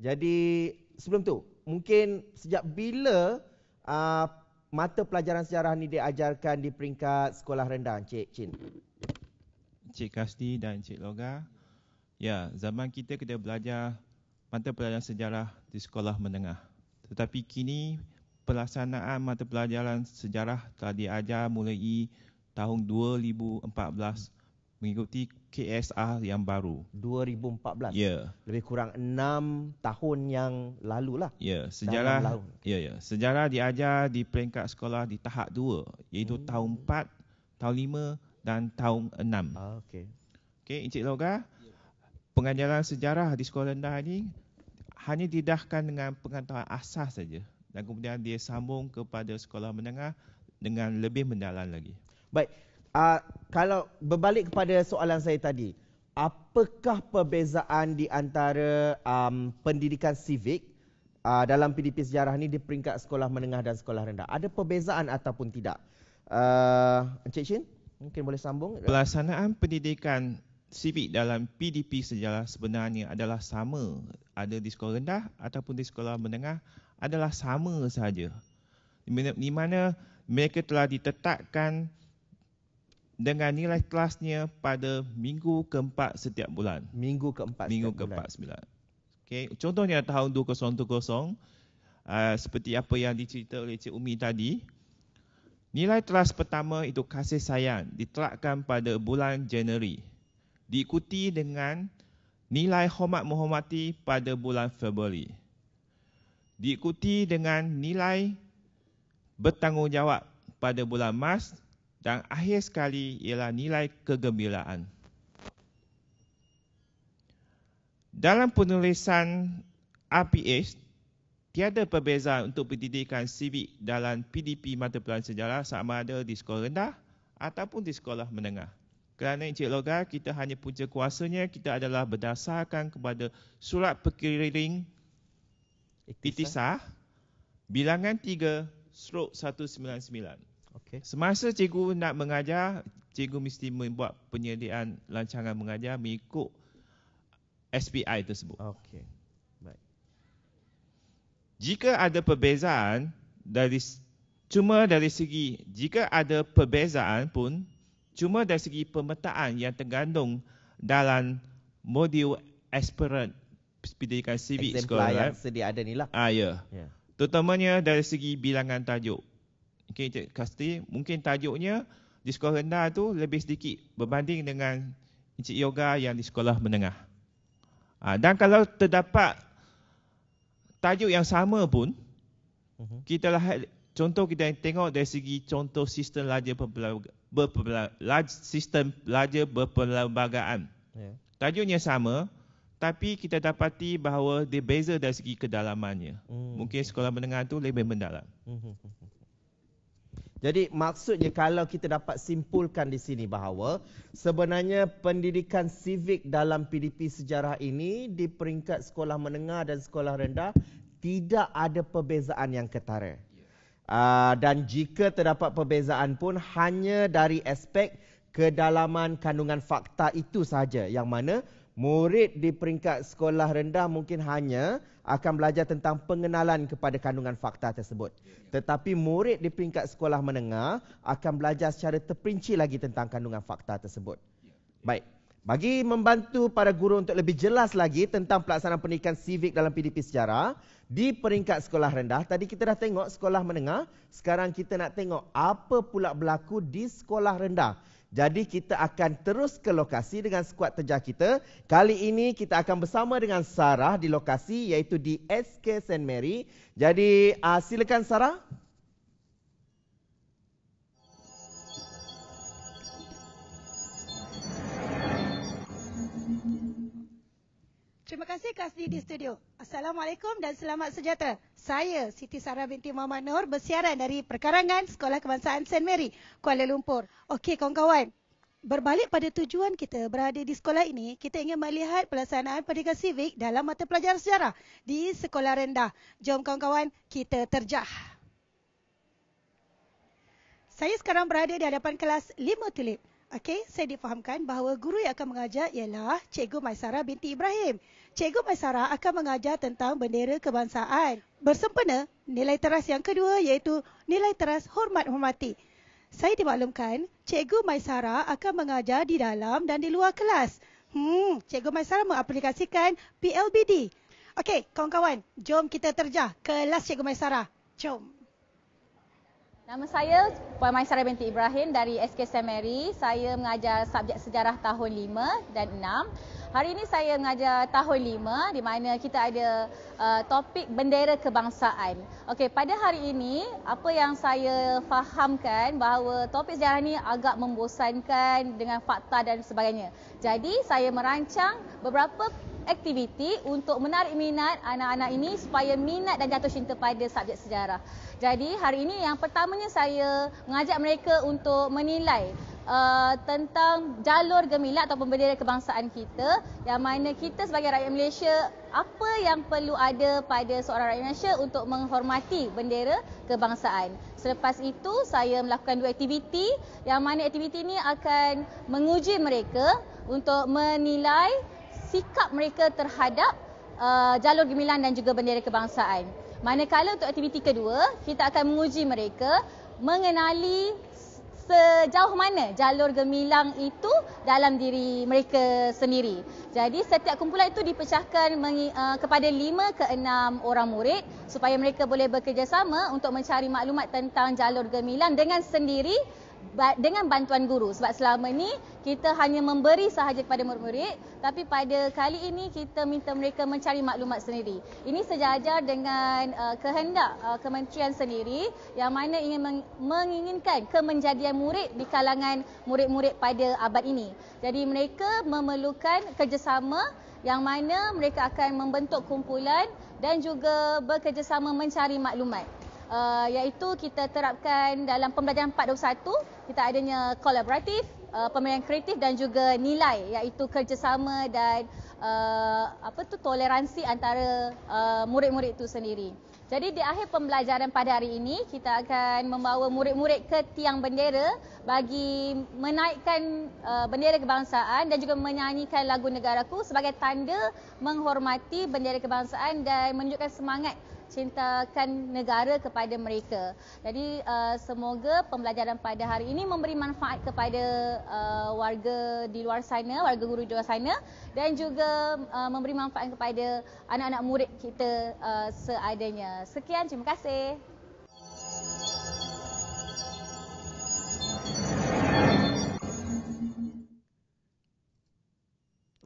Jadi sebelum tu mungkin sejak bila uh, mata pelajaran sejarah ni diajarkan di peringkat sekolah rendah, Cik Chin? Cik Kasti dan Cik Loga. Ya, zaman kita kena belajar mata pelajaran sejarah di sekolah menengah. Tetapi kini pelaksanaan mata pelajaran sejarah telah diajar mulai tahun 2014 mengikuti KSR yang baru. 2014. Ya. Lebih kurang 6 tahun yang lalu lah. Ya, sejarah. Ya, ya. Sejarah diajar di peringkat sekolah di tahap 2, iaitu hmm. tahun 4, tahun 5 dan tahun 6. Ah, okey. Okey, Encik Loga. Pengajaran sejarah di sekolah rendah ini hanya didahkan dengan pengetahuan asas saja dan kemudian dia sambung kepada sekolah menengah dengan lebih mendalam lagi. Baik, uh, kalau berbalik kepada soalan saya tadi, apakah perbezaan di antara um, pendidikan sivik uh, dalam PDP sejarah ini di peringkat sekolah menengah dan sekolah rendah? Ada perbezaan ataupun tidak? Uh, Encik Chin, mungkin boleh sambung. Pelaksanaan pendidikan sivik dalam PDP sejarah sebenarnya adalah sama. Ada di sekolah rendah ataupun di sekolah menengah adalah sama sahaja. di mana mereka telah ditetapkan dengan nilai kelasnya pada minggu keempat setiap bulan. Minggu keempat minggu setiap keempat bulan. Okay. Contohnya tahun 2020, uh, ah, seperti apa yang dicerita oleh Cik Umi tadi, nilai kelas pertama itu kasih sayang diterapkan pada bulan Januari. Diikuti dengan nilai hormat menghormati pada bulan Februari. Diikuti dengan nilai bertanggungjawab pada bulan Mac dan akhir sekali ialah nilai kegembiraan. Dalam penulisan APS tiada perbezaan untuk pendidikan sivik dalam PDP Mata Pelajaran Sejarah sama ada di sekolah rendah ataupun di sekolah menengah. Kerana Encik Loga, kita hanya punca kuasanya, kita adalah berdasarkan kepada surat perkeliling Iktisah, Bilangan 3, Strok 199. Okay. Semasa cikgu nak mengajar, cikgu mesti membuat penyediaan lancangan mengajar mengikut SPI tersebut. Okay. Baik. Jika ada perbezaan dari cuma dari segi jika ada perbezaan pun cuma dari segi pemetaan yang tergandung dalam modul aspirant pendidikan civic sekolah yang sedia ada ni lah. Ah ya. Yeah. Terutamanya dari segi bilangan tajuk. Okey, Encik Kasti, mungkin tajuknya di sekolah rendah tu lebih sedikit berbanding dengan Encik Yoga yang di sekolah menengah. Ha, dan kalau terdapat tajuk yang sama pun, mhm. kita lah contoh kita tengok dari segi contoh sistem belajar berpelbagai sistem belajar berpelbagaian. Ya. Tajuknya sama, tapi kita dapati bahawa dia beza dari segi kedalamannya. Mm. Mungkin sekolah menengah tu lebih mendalam. hmm jadi maksudnya kalau kita dapat simpulkan di sini bahawa sebenarnya pendidikan sivik dalam PDP sejarah ini di peringkat sekolah menengah dan sekolah rendah tidak ada perbezaan yang ketara. Ya. Ah, dan jika terdapat perbezaan pun hanya dari aspek kedalaman kandungan fakta itu sahaja yang mana murid di peringkat sekolah rendah mungkin hanya akan belajar tentang pengenalan kepada kandungan fakta tersebut. Tetapi murid di peringkat sekolah menengah akan belajar secara terperinci lagi tentang kandungan fakta tersebut. Baik. Bagi membantu para guru untuk lebih jelas lagi tentang pelaksanaan pendidikan sivik dalam PDP sejarah di peringkat sekolah rendah, tadi kita dah tengok sekolah menengah, sekarang kita nak tengok apa pula berlaku di sekolah rendah. Jadi kita akan terus ke lokasi dengan skuad terjah kita. Kali ini kita akan bersama dengan Sarah di lokasi iaitu di SK St Mary. Jadi uh, silakan Sarah. Sarah. Terima kasih Kasdi di studio. Assalamualaikum dan selamat sejahtera. Saya Siti Sarah binti Muhammad Nur bersiaran dari perkarangan Sekolah Kebangsaan St. Mary, Kuala Lumpur. Okey kawan-kawan, berbalik pada tujuan kita berada di sekolah ini, kita ingin melihat pelaksanaan pendidikan sivik dalam mata pelajaran sejarah di sekolah rendah. Jom kawan-kawan, kita terjah. Saya sekarang berada di hadapan kelas 5 tulip. Okey, saya difahamkan bahawa guru yang akan mengajar ialah Cikgu Maisara binti Ibrahim. Cikgu Maisara akan mengajar tentang bendera kebangsaan. Bersempena, nilai teras yang kedua iaitu nilai teras hormat hormati. Saya dimaklumkan, Cikgu Maisara akan mengajar di dalam dan di luar kelas. Hmm, Cikgu Maisara mengaplikasikan PLBD. Okey, kawan-kawan, jom kita terjah kelas Cikgu Maisara. Jom. Nama saya Puan Maisara binti Ibrahim dari SK St. Mary. Saya mengajar subjek sejarah tahun 5 dan 6. Hari ini saya mengajar tahun 5 di mana kita ada uh, topik bendera kebangsaan. Okey, pada hari ini apa yang saya fahamkan bahawa topik sejarah ini agak membosankan dengan fakta dan sebagainya. Jadi saya merancang beberapa aktiviti untuk menarik minat anak-anak ini supaya minat dan jatuh cinta pada subjek sejarah. Jadi hari ini yang pertamanya saya mengajak mereka untuk menilai Uh, tentang jalur gemilang atau bendera kebangsaan kita yang mana kita sebagai rakyat Malaysia apa yang perlu ada pada seorang rakyat Malaysia untuk menghormati bendera kebangsaan. Selepas itu saya melakukan dua aktiviti yang mana aktiviti ini akan menguji mereka untuk menilai sikap mereka terhadap uh, jalur gemilang dan juga bendera kebangsaan. Manakala untuk aktiviti kedua, kita akan menguji mereka mengenali sejauh mana jalur gemilang itu dalam diri mereka sendiri. Jadi setiap kumpulan itu dipecahkan eh, kepada lima ke enam orang murid supaya mereka boleh bekerjasama untuk mencari maklumat tentang jalur gemilang dengan sendiri dengan bantuan guru sebab selama ini kita hanya memberi sahaja kepada murid-murid tapi pada kali ini kita minta mereka mencari maklumat sendiri. Ini sejajar dengan uh, kehendak uh, kementerian sendiri yang mana ingin meng- menginginkan kemenjadian murid di kalangan murid-murid pada abad ini. Jadi mereka memerlukan kerjasama yang mana mereka akan membentuk kumpulan dan juga bekerjasama mencari maklumat uh, iaitu kita terapkan dalam pembelajaran 421 kita adanya kolaboratif uh, pemilihan kreatif dan juga nilai iaitu kerjasama dan uh, apa tu toleransi antara uh, murid-murid itu sendiri. Jadi di akhir pembelajaran pada hari ini kita akan membawa murid-murid ke tiang bendera bagi menaikkan uh, bendera kebangsaan dan juga menyanyikan lagu negaraku sebagai tanda menghormati bendera kebangsaan dan menunjukkan semangat uh, cintakan negara kepada mereka. Jadi uh, semoga pembelajaran pada hari ini memberi manfaat kepada uh, warga di luar sana, warga guru di luar sana dan juga uh, memberi manfaat kepada anak-anak murid kita uh, seadanya. Sekian, terima kasih.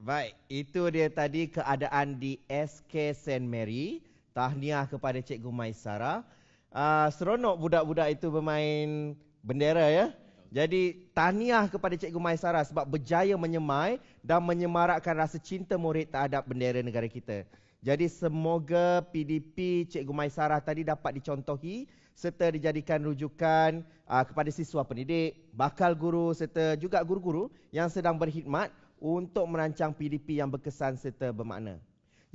Baik, itu dia tadi keadaan di SK St. Mary tahniah kepada Cikgu Maisara. Uh, seronok budak-budak itu bermain bendera ya. Jadi tahniah kepada Cikgu Maisara sebab berjaya menyemai dan menyemarakkan rasa cinta murid terhadap bendera negara kita. Jadi semoga PDP Cikgu Maisara tadi dapat dicontohi serta dijadikan rujukan uh, kepada siswa pendidik, bakal guru serta juga guru-guru yang sedang berkhidmat untuk merancang PDP yang berkesan serta bermakna.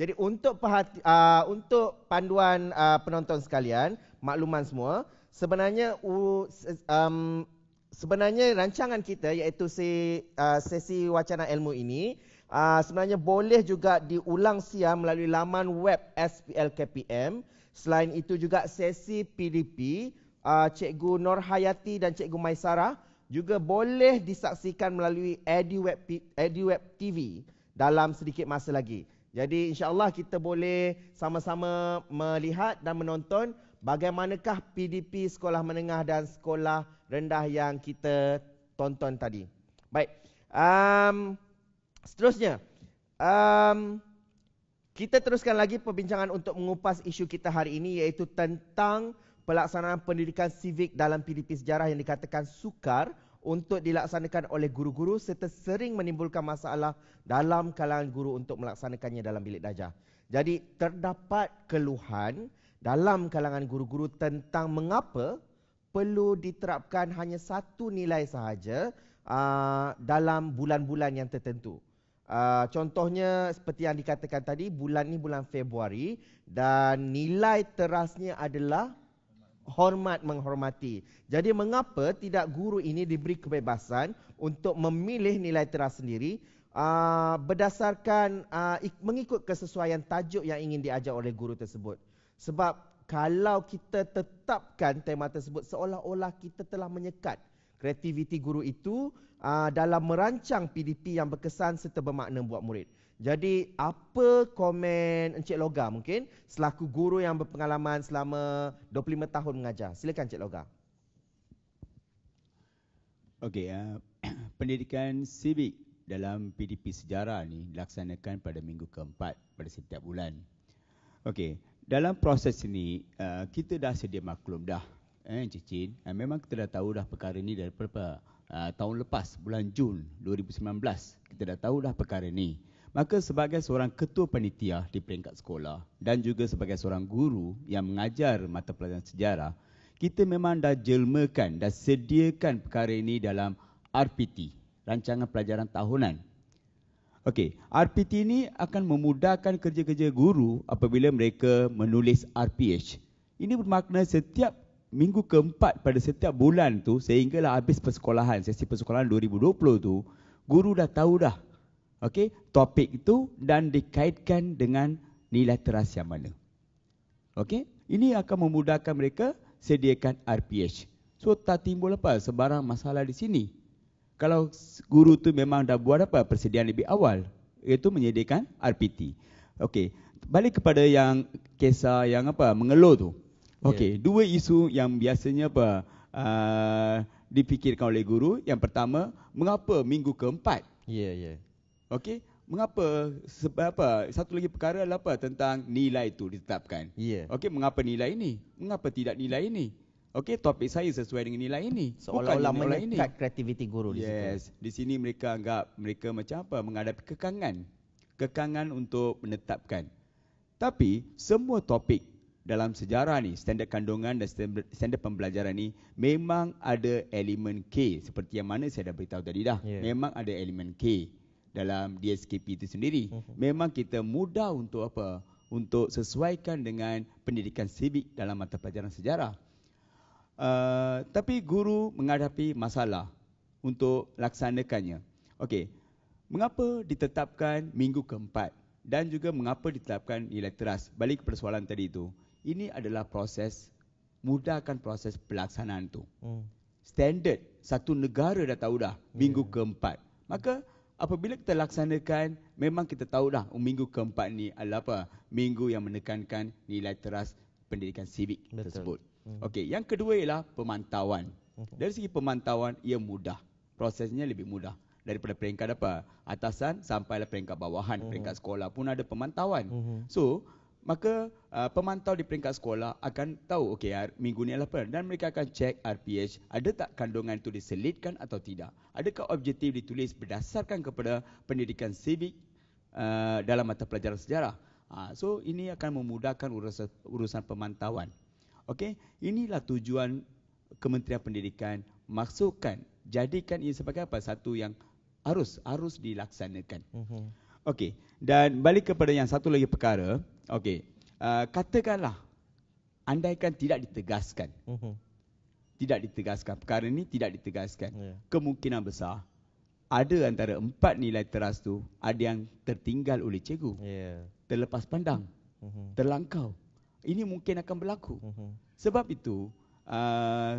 Jadi untuk perhati, uh, untuk panduan uh, penonton sekalian, makluman semua, sebenarnya uh, um, sebenarnya rancangan kita iaitu si, uh, sesi wacana ilmu ini uh, sebenarnya boleh juga diulang siam melalui laman web SPLKPM. Selain itu juga sesi PDP, uh, Cikgu Nur Hayati dan Cikgu Maisara juga boleh disaksikan melalui EduWeb TV dalam sedikit masa lagi. Jadi insyaAllah kita boleh sama-sama melihat dan menonton bagaimanakah PDP sekolah menengah dan sekolah rendah yang kita tonton tadi. Baik, um, seterusnya. Um, kita teruskan lagi perbincangan untuk mengupas isu kita hari ini iaitu tentang pelaksanaan pendidikan sivik dalam PDP sejarah yang dikatakan sukar untuk dilaksanakan oleh guru-guru serta sering menimbulkan masalah dalam kalangan guru untuk melaksanakannya dalam bilik darjah. Jadi terdapat keluhan dalam kalangan guru-guru tentang mengapa perlu diterapkan hanya satu nilai sahaja uh, dalam bulan-bulan yang tertentu. Uh, contohnya seperti yang dikatakan tadi bulan ini bulan Februari dan nilai terasnya adalah hormat menghormati. Jadi mengapa tidak guru ini diberi kebebasan untuk memilih nilai teras sendiri uh, berdasarkan uh, ik- mengikut kesesuaian tajuk yang ingin diajar oleh guru tersebut. Sebab kalau kita tetapkan tema tersebut seolah-olah kita telah menyekat kreativiti guru itu uh, dalam merancang PDP yang berkesan serta bermakna buat murid. Jadi apa komen Encik Loga mungkin selaku guru yang berpengalaman selama 25 tahun mengajar? Silakan Encik Loga. Okey, uh, pendidikan sibik dalam PDP sejarah ni dilaksanakan pada minggu keempat pada setiap bulan. Okey, dalam proses ini uh, eh, kita dah sedia maklum dah eh Encik Chin, uh, memang kita dah tahu dah perkara ni daripada uh, tahun lepas bulan Jun 2019 kita dah tahu dah perkara ni. Maka sebagai seorang ketua panitia di peringkat sekolah dan juga sebagai seorang guru yang mengajar mata pelajaran sejarah, kita memang dah jelmakan dah sediakan perkara ini dalam RPT, rancangan pelajaran tahunan. Okey, RPT ini akan memudahkan kerja-kerja guru apabila mereka menulis RPH. Ini bermakna setiap minggu keempat pada setiap bulan tu sehinggalah habis persekolahan, sesi persekolahan 2020 tu, guru dah tahu dah okey topik itu dan dikaitkan dengan nilai teras yang mana okey ini akan memudahkan mereka sediakan RPH so tak timbul apa sebarang masalah di sini kalau guru tu memang dah buat apa persediaan lebih awal iaitu menyediakan RPT okey balik kepada yang kesa yang apa mengeluh tu okey yeah. dua isu yang biasanya apa uh, ah, difikirkan oleh guru yang pertama mengapa minggu keempat Ya, yeah, ya. Yeah. Okey, mengapa sebab apa? Satu lagi perkara adalah apa tentang nilai itu ditetapkan. Yeah. Okey, mengapa nilai ini? Mengapa tidak nilai ini? Okey, topik saya sesuai dengan nilai ini. Seolah-olah nilai ini. kreativiti guru di yes. Yes, di sini mereka anggap mereka macam apa? Menghadapi kekangan. Kekangan untuk menetapkan. Tapi semua topik dalam sejarah ni, standar kandungan dan standar pembelajaran ni memang ada elemen K seperti yang mana saya dah beritahu tadi dah. Yeah. Memang ada elemen K dalam DSKP itu sendiri. Mhm. Memang kita mudah untuk apa? Untuk sesuaikan dengan pendidikan sibik dalam mata pelajaran sejarah. Uh, tapi guru menghadapi masalah untuk laksanakannya. Okey, mengapa ditetapkan minggu keempat dan juga mengapa ditetapkan nilai teras? Balik kepada soalan tadi itu. Ini adalah proses, mudahkan proses pelaksanaan tu. Hmm. Standard, satu negara dah tahu dah, minggu keempat. Maka apabila kita laksanakan, memang kita tahu dah minggu keempat ni adalah apa? Minggu yang menekankan nilai teras pendidikan sivik Betul. tersebut. Hmm. Okey, yang kedua ialah pemantauan. Hmm. Dari segi pemantauan, ia mudah. Prosesnya lebih mudah daripada peringkat apa? Atasan sampai lah peringkat bawahan, hmm. peringkat sekolah pun ada pemantauan. So, maka uh, pemantau di peringkat sekolah akan tahu okey minggu ni adalah apa dan mereka akan cek RPH ada tak kandungan itu diselitkan atau tidak adakah objektif ditulis berdasarkan kepada pendidikan civic uh, dalam mata pelajaran sejarah uh, so ini akan memudahkan urusan urusan pemantauan okey inilah tujuan Kementerian Pendidikan maksudkan jadikan ini sebagai apa satu yang harus harus dilaksanakan. Mm-hmm. Okey, dan balik kepada yang satu lagi perkara, Okey. Uh, katakanlah andaikan tidak ditegaskan. Uh-huh. Tidak ditegaskan perkara ini tidak ditegaskan. Yeah. Kemungkinan besar ada antara empat nilai teras tu ada yang tertinggal oleh cikgu. Yeah. Terlepas pandang. Uh-huh. Terlangkau. Ini mungkin akan berlaku. Uh-huh. Sebab itu uh, ah,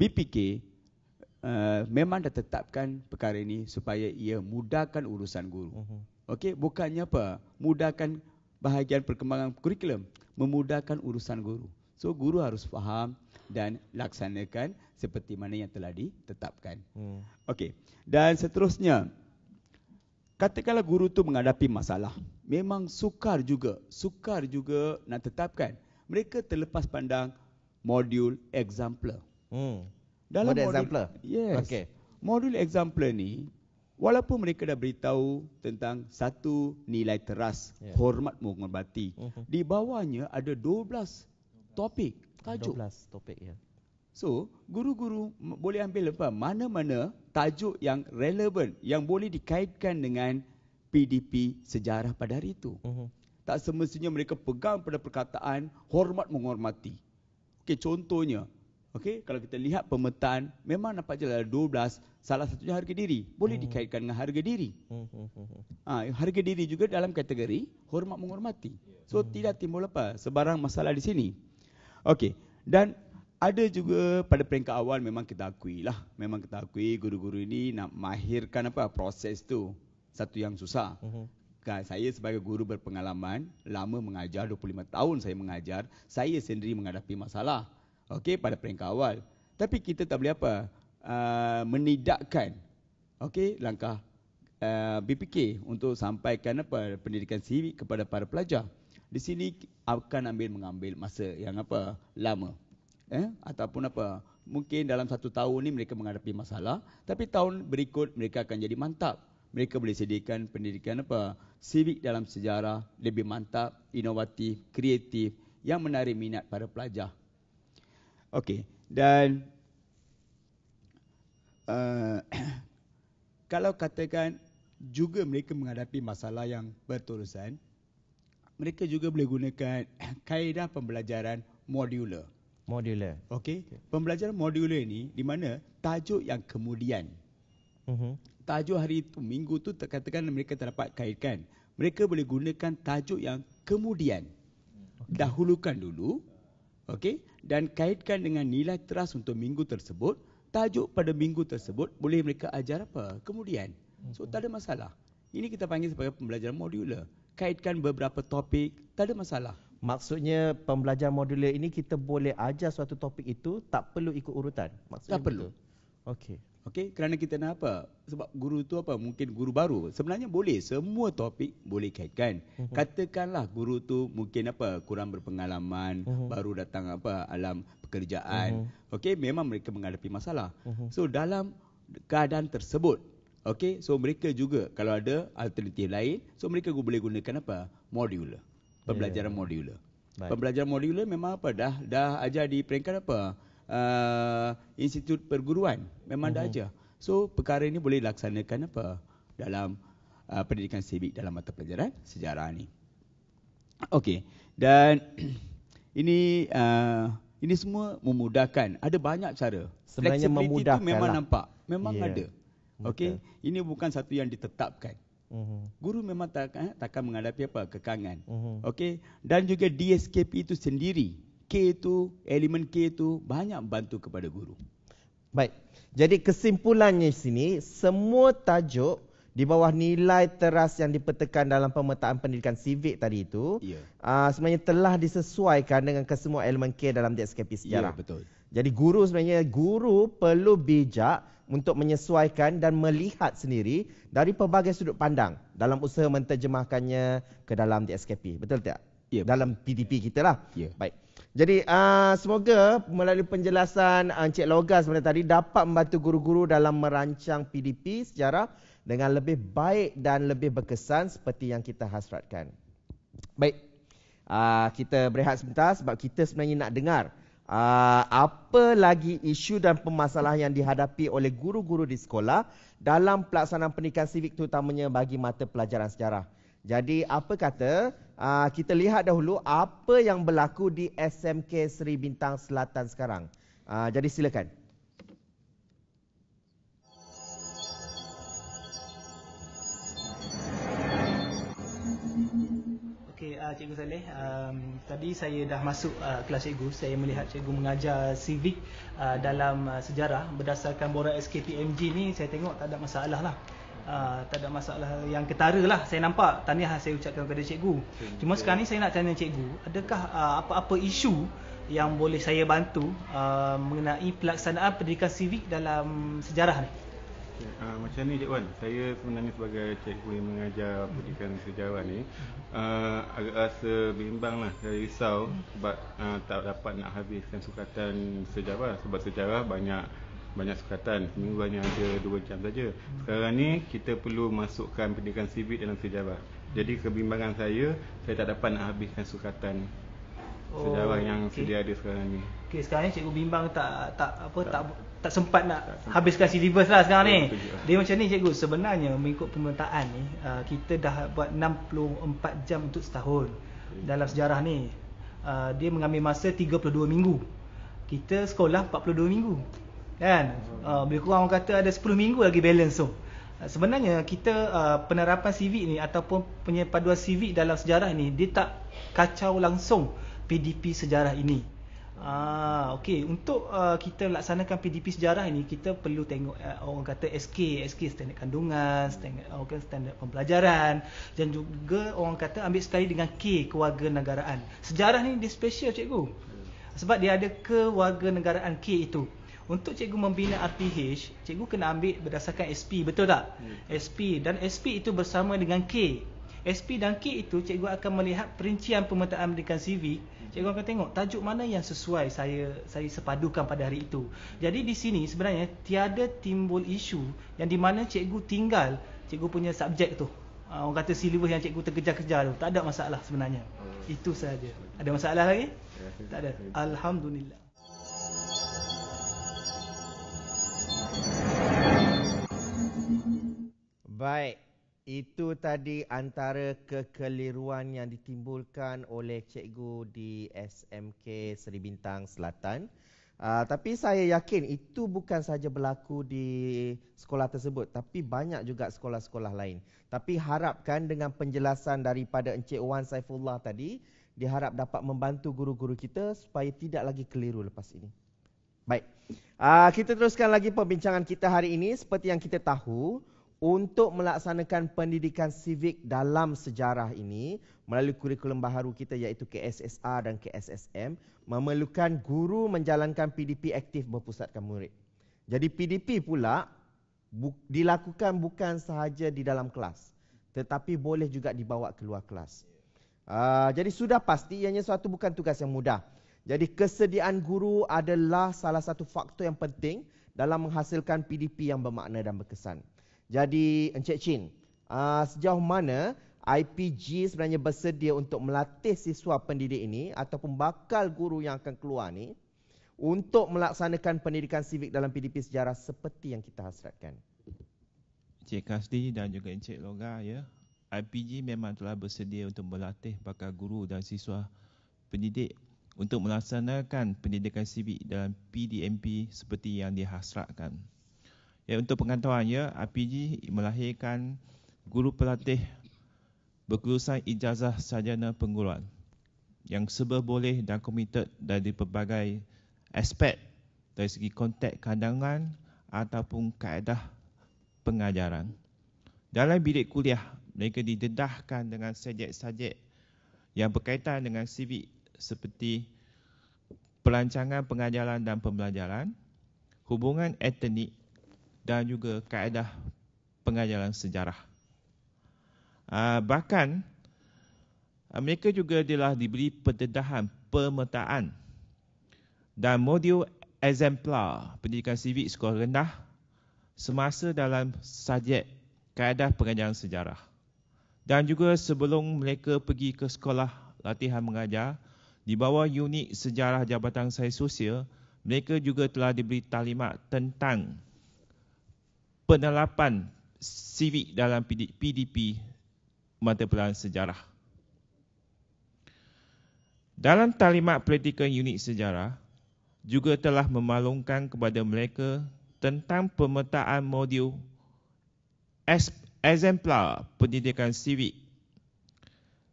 BPK uh, ah, memang dah tetapkan perkara ini supaya ia mudahkan urusan guru. Uh-huh. Okey, bukannya apa? Mudahkan bahagian perkembangan kurikulum memudahkan urusan guru. So guru harus faham dan laksanakan seperti mana yang telah ditetapkan. Hmm. Okey. Dan seterusnya katakanlah guru tu menghadapi masalah. Memang sukar juga, sukar juga nak tetapkan. Mereka terlepas pandang modul exemplar. Hmm. Dalam modul exemplar. Yes. Okey. Modul exemplar ni Walaupun mereka dah beritahu tentang satu nilai teras yeah. hormat menghormati. Uh-huh. Di bawahnya ada 12 topik. Tajuk. 12 topik ya. So, guru-guru boleh ambil apa? Mana-mana tajuk yang relevan yang boleh dikaitkan dengan PDP sejarah pada hari itu. Uh-huh. Tak semestinya mereka pegang pada perkataan hormat menghormati. Okey, contohnya Okey, kalau kita lihat pemetaan, memang nampak jelas ada 12, salah satunya harga diri. Boleh hmm. dikaitkan dengan harga diri. Hmm, hmm, hmm, hmm. Ha, harga diri juga dalam kategori hormat menghormati. So hmm. tidak timbul apa sebarang masalah di sini. Okey, dan ada juga pada peringkat awal memang kita akui lah. Memang kita akui guru-guru ini nak mahirkan apa proses tu. Satu yang susah. Hmm. Kan, saya sebagai guru berpengalaman, lama mengajar, 25 tahun saya mengajar, saya sendiri menghadapi masalah okey pada peringkat awal tapi kita tak boleh apa uh, menidakkan okey langkah uh, BPK untuk sampaikan apa pendidikan sivik kepada para pelajar di sini akan ambil mengambil masa yang apa lama eh ataupun apa mungkin dalam satu tahun ini mereka menghadapi masalah tapi tahun berikut mereka akan jadi mantap mereka boleh sediakan pendidikan apa sivik dalam sejarah lebih mantap inovatif kreatif yang menarik minat para pelajar Okey. Dan uh, kalau katakan juga mereka menghadapi masalah yang berterusan, mereka juga boleh gunakan kaedah pembelajaran modular. Modular. Okey. Pembelajaran modular ini di mana tajuk yang kemudian. Uh-huh. Tajuk hari itu, minggu itu katakan mereka tak dapat kaitkan. Mereka boleh gunakan tajuk yang kemudian. Okay. Dahulukan dulu. Okey dan kaitkan dengan nilai teras untuk minggu tersebut, tajuk pada minggu tersebut boleh mereka ajar apa kemudian. So mhm. tak ada masalah. Ini kita panggil sebagai pembelajaran modular. Kaitkan beberapa topik, tak ada masalah. Maksudnya pembelajaran modular ini kita boleh ajar suatu topik itu tak perlu ikut urutan. Maksudnya tak perlu. Okey. Okey, kerana kita nak apa? Sebab guru tu apa? Mungkin guru baru. Sebenarnya boleh semua topik boleh kaitkan. Uh-huh. Katakanlah guru tu mungkin apa? Kurang berpengalaman, uh-huh. baru datang apa? Alam pekerjaan. Uh-huh. Okey, memang mereka menghadapi masalah. Uh-huh. So dalam keadaan tersebut, okey, so mereka juga kalau ada alternatif lain, so mereka boleh gunakan apa? Modular. Ya. Pembelajaran yeah. modular. Pembelajaran modular memang apa? Dah dah ajar di peringkat apa? uh, institut perguruan memang uh-huh. dah mhm. So perkara ini boleh dilaksanakan apa dalam uh, pendidikan sivik dalam mata pelajaran sejarah ni. Okey. Dan ini uh, ini semua memudahkan. Ada banyak cara. Sebenarnya memudahkan. Memang lah. nampak. Memang yeah. ada. Okey. Ini bukan satu yang ditetapkan. Mhm. Guru memang takkan, eh, takkan menghadapi apa kekangan. Uh-huh. Okey. Dan juga DSKP itu sendiri K itu elemen K itu banyak bantu kepada guru. Baik. Jadi kesimpulannya sini, semua tajuk di bawah nilai teras yang dipetakan dalam pemetaan pendidikan sivik tadi itu yeah. Ya. uh, sebenarnya telah disesuaikan dengan kesemua elemen K dalam DSKP ya, sejarah. Yeah, betul. Jadi guru sebenarnya guru perlu bijak untuk menyesuaikan dan melihat sendiri dari pelbagai sudut pandang dalam usaha menterjemahkannya ke dalam DSKP. Betul tak? Yeah. Ya, dalam PDP kita lah. Yeah. Baik. Jadi uh, semoga melalui penjelasan ah, Encik Logas sebenarnya tadi dapat membantu guru-guru dalam merancang PDP secara dengan lebih baik dan lebih berkesan seperti yang kita hasratkan. Baik, uh, kita berehat sebentar sebab kita sebenarnya nak dengar uh, apa lagi isu dan permasalahan yang dihadapi oleh guru-guru di sekolah dalam pelaksanaan pendidikan sivik terutamanya bagi mata pelajaran sejarah. Jadi apa kata Ah, kita lihat dahulu apa yang berlaku di SMK Seri Bintang Selatan sekarang. Uh, jadi silakan. Okey, uh, Cikgu Saleh, um, tadi saya dah masuk uh, kelas Cikgu. Saya melihat Cikgu mengajar civic uh, dalam uh, sejarah berdasarkan borang SKPMG ni saya tengok tak ada masalah lah. Ah, tak ada masalah yang ketara lah saya nampak tahniah saya ucapkan kepada cikgu okay. cuma sekarang ni saya nak tanya cikgu adakah uh, apa-apa isu yang boleh saya bantu uh, mengenai pelaksanaan pendidikan sivik dalam sejarah ni Uh, macam ni Cik Wan, saya sebenarnya sebagai cikgu yang mengajar hmm. pendidikan sejarah ni uh, agak rasa bimbang lah, saya risau hmm. sebab uh, tak dapat nak habiskan sukatan sejarah sebab sejarah banyak banyak sekatan seminggu banyak ada dua jam saja sekarang ni kita perlu masukkan pendidikan sivik dalam sejarah jadi kebimbangan saya saya tak dapat nak habiskan sukatan oh, sejarah yang okay. sedia ada sekarang ni okey sekarang ni cikgu bimbang tak tak apa tak tak, tak sempat nak tak habiskan sempat. syllabus lah sekarang ni ya, dia macam ni cikgu sebenarnya mengikut pemerintahan ni uh, kita dah buat 64 jam untuk setahun ya. dalam sejarah ni uh, dia mengambil masa 32 minggu kita sekolah 42 minggu kan uh, lebih kurang orang kata ada 10 minggu lagi balance tu ah, sebenarnya kita uh, penerapan CV ni ataupun penyepaduan CV dalam sejarah ni dia tak kacau langsung PDP sejarah ini Ah, okay. Untuk uh, kita laksanakan PDP sejarah ini, kita perlu tengok uh, orang kata SK, SK standard kandungan, standard, okay, standard pembelajaran dan juga orang kata ambil sekali dengan K, kewarganegaraan. Sejarah ni dia special cikgu. Sebab dia ada kewarganegaraan K itu untuk cikgu membina RPH, cikgu kena ambil berdasarkan SP, betul tak? Hmm. SP dan SP itu bersama dengan K. SP dan K itu cikgu akan melihat perincian pemetaan pendidikan CV. Cikgu akan tengok tajuk mana yang sesuai saya saya sepadukan pada hari itu. Jadi di sini sebenarnya tiada timbul isu yang di mana cikgu tinggal cikgu punya subjek tu. Ah, orang kata silibus yang cikgu terkejar-kejar tu. Tak ada masalah sebenarnya. Hmm. Itu saja. Ada masalah lagi? Ya. Tak ada. Alhamdulillah. Baik, itu tadi antara kekeliruan yang ditimbulkan oleh cikgu di SMK Seri Bintang Selatan. Uh, tapi saya yakin itu bukan saja berlaku di sekolah tersebut tapi banyak juga sekolah-sekolah lain. Tapi harapkan dengan penjelasan daripada Encik Wan Saifullah tadi diharap dapat membantu guru-guru kita supaya tidak lagi keliru lepas ini. Baik. Uh, kita teruskan lagi perbincangan kita hari ini seperti yang kita tahu untuk melaksanakan pendidikan sivik dalam sejarah ini melalui kurikulum baharu kita iaitu KSSR dan KSSM memerlukan guru menjalankan PDP aktif berpusatkan murid. Jadi PDP pula bu- dilakukan bukan sahaja di dalam kelas tetapi boleh juga dibawa keluar kelas. Uh, jadi sudah pasti ianya suatu bukan tugas yang mudah. Jadi kesediaan guru adalah salah satu faktor yang penting dalam menghasilkan PDP yang bermakna dan berkesan jadi Encik Chin, uh, sejauh mana IPG sebenarnya bersedia untuk melatih siswa pendidik ini ataupun bakal guru yang akan keluar ni untuk melaksanakan pendidikan sivik dalam PDP sejarah seperti yang kita hasratkan. Encik Kasdi dan juga Encik Loga ya. IPG memang telah bersedia untuk melatih bakal guru dan siswa pendidik untuk melaksanakan pendidikan sivik dalam PDMP seperti yang dihasratkan. Ya, untuk pengantuan, ya, RPG melahirkan guru pelatih berkelulusan ijazah sarjana pengguruan yang sebab boleh dan komited dari pelbagai aspek dari segi konteks kandangan ataupun kaedah pengajaran. Dalam bilik kuliah, mereka didedahkan dengan sajak-sajak yang berkaitan dengan sivik seperti pelancangan pengajaran dan pembelajaran, hubungan etnik dan juga kaedah pengajaran sejarah. Ah, bahkan ah, mereka juga telah diberi pendedahan pemetaan dan modul exemplar pendidikan sivik sekolah rendah semasa dalam subjek kaedah pengajaran sejarah. Dan juga sebelum mereka pergi ke sekolah latihan mengajar di bawah unit sejarah Jabatan Sains Sosial, mereka juga telah diberi talimat tentang penerapan Sivik dalam PDP mata pelajaran sejarah. Dalam talimat political unit sejarah, juga telah memalungkan kepada mereka tentang pemetaan modul exemplar pendidikan Sivik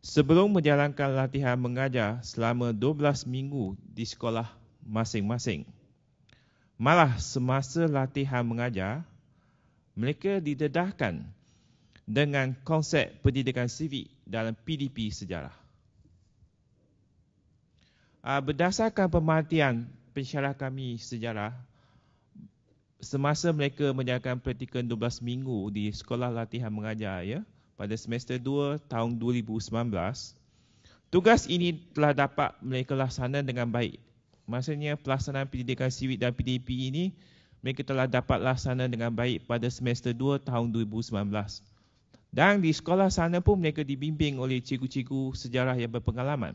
Sebelum menjalankan latihan mengajar selama 12 minggu di sekolah masing-masing. Malah semasa latihan mengajar, mereka didedahkan dengan konsep pendidikan sivik dalam PDP sejarah. Ah, berdasarkan pematian pensyarah kami sejarah, semasa mereka menjalankan praktikum 12 minggu di sekolah latihan mengajar ya pada semester 2 tahun 2019, tugas ini telah dapat mereka laksanakan dengan baik. Maksudnya pelaksanaan pendidikan siwit dan PDP ini mereka telah dapat laksana dengan baik pada semester 2 tahun 2019. Dan di sekolah sana pun mereka dibimbing oleh cikgu-cikgu sejarah yang berpengalaman.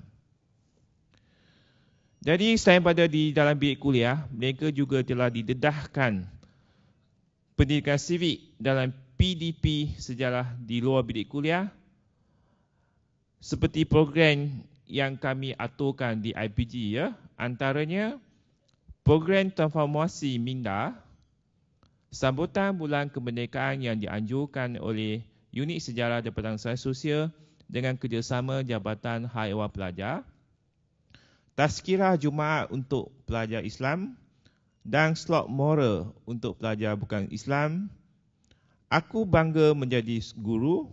Jadi selain pada di dalam bilik kuliah, mereka juga telah didedahkan pendidikan sivik dalam PDP sejarah di luar bilik kuliah seperti program yang kami aturkan di IPG ya antaranya program transformasi minda sambutan bulan kemerdekaan yang dianjurkan oleh unit sejarah dan pertanggungjawab sosial dengan kerjasama Jabatan Haiwan Pelajar, Tazkirah Jumaat untuk pelajar Islam dan slot moral untuk pelajar bukan Islam. Aku bangga menjadi guru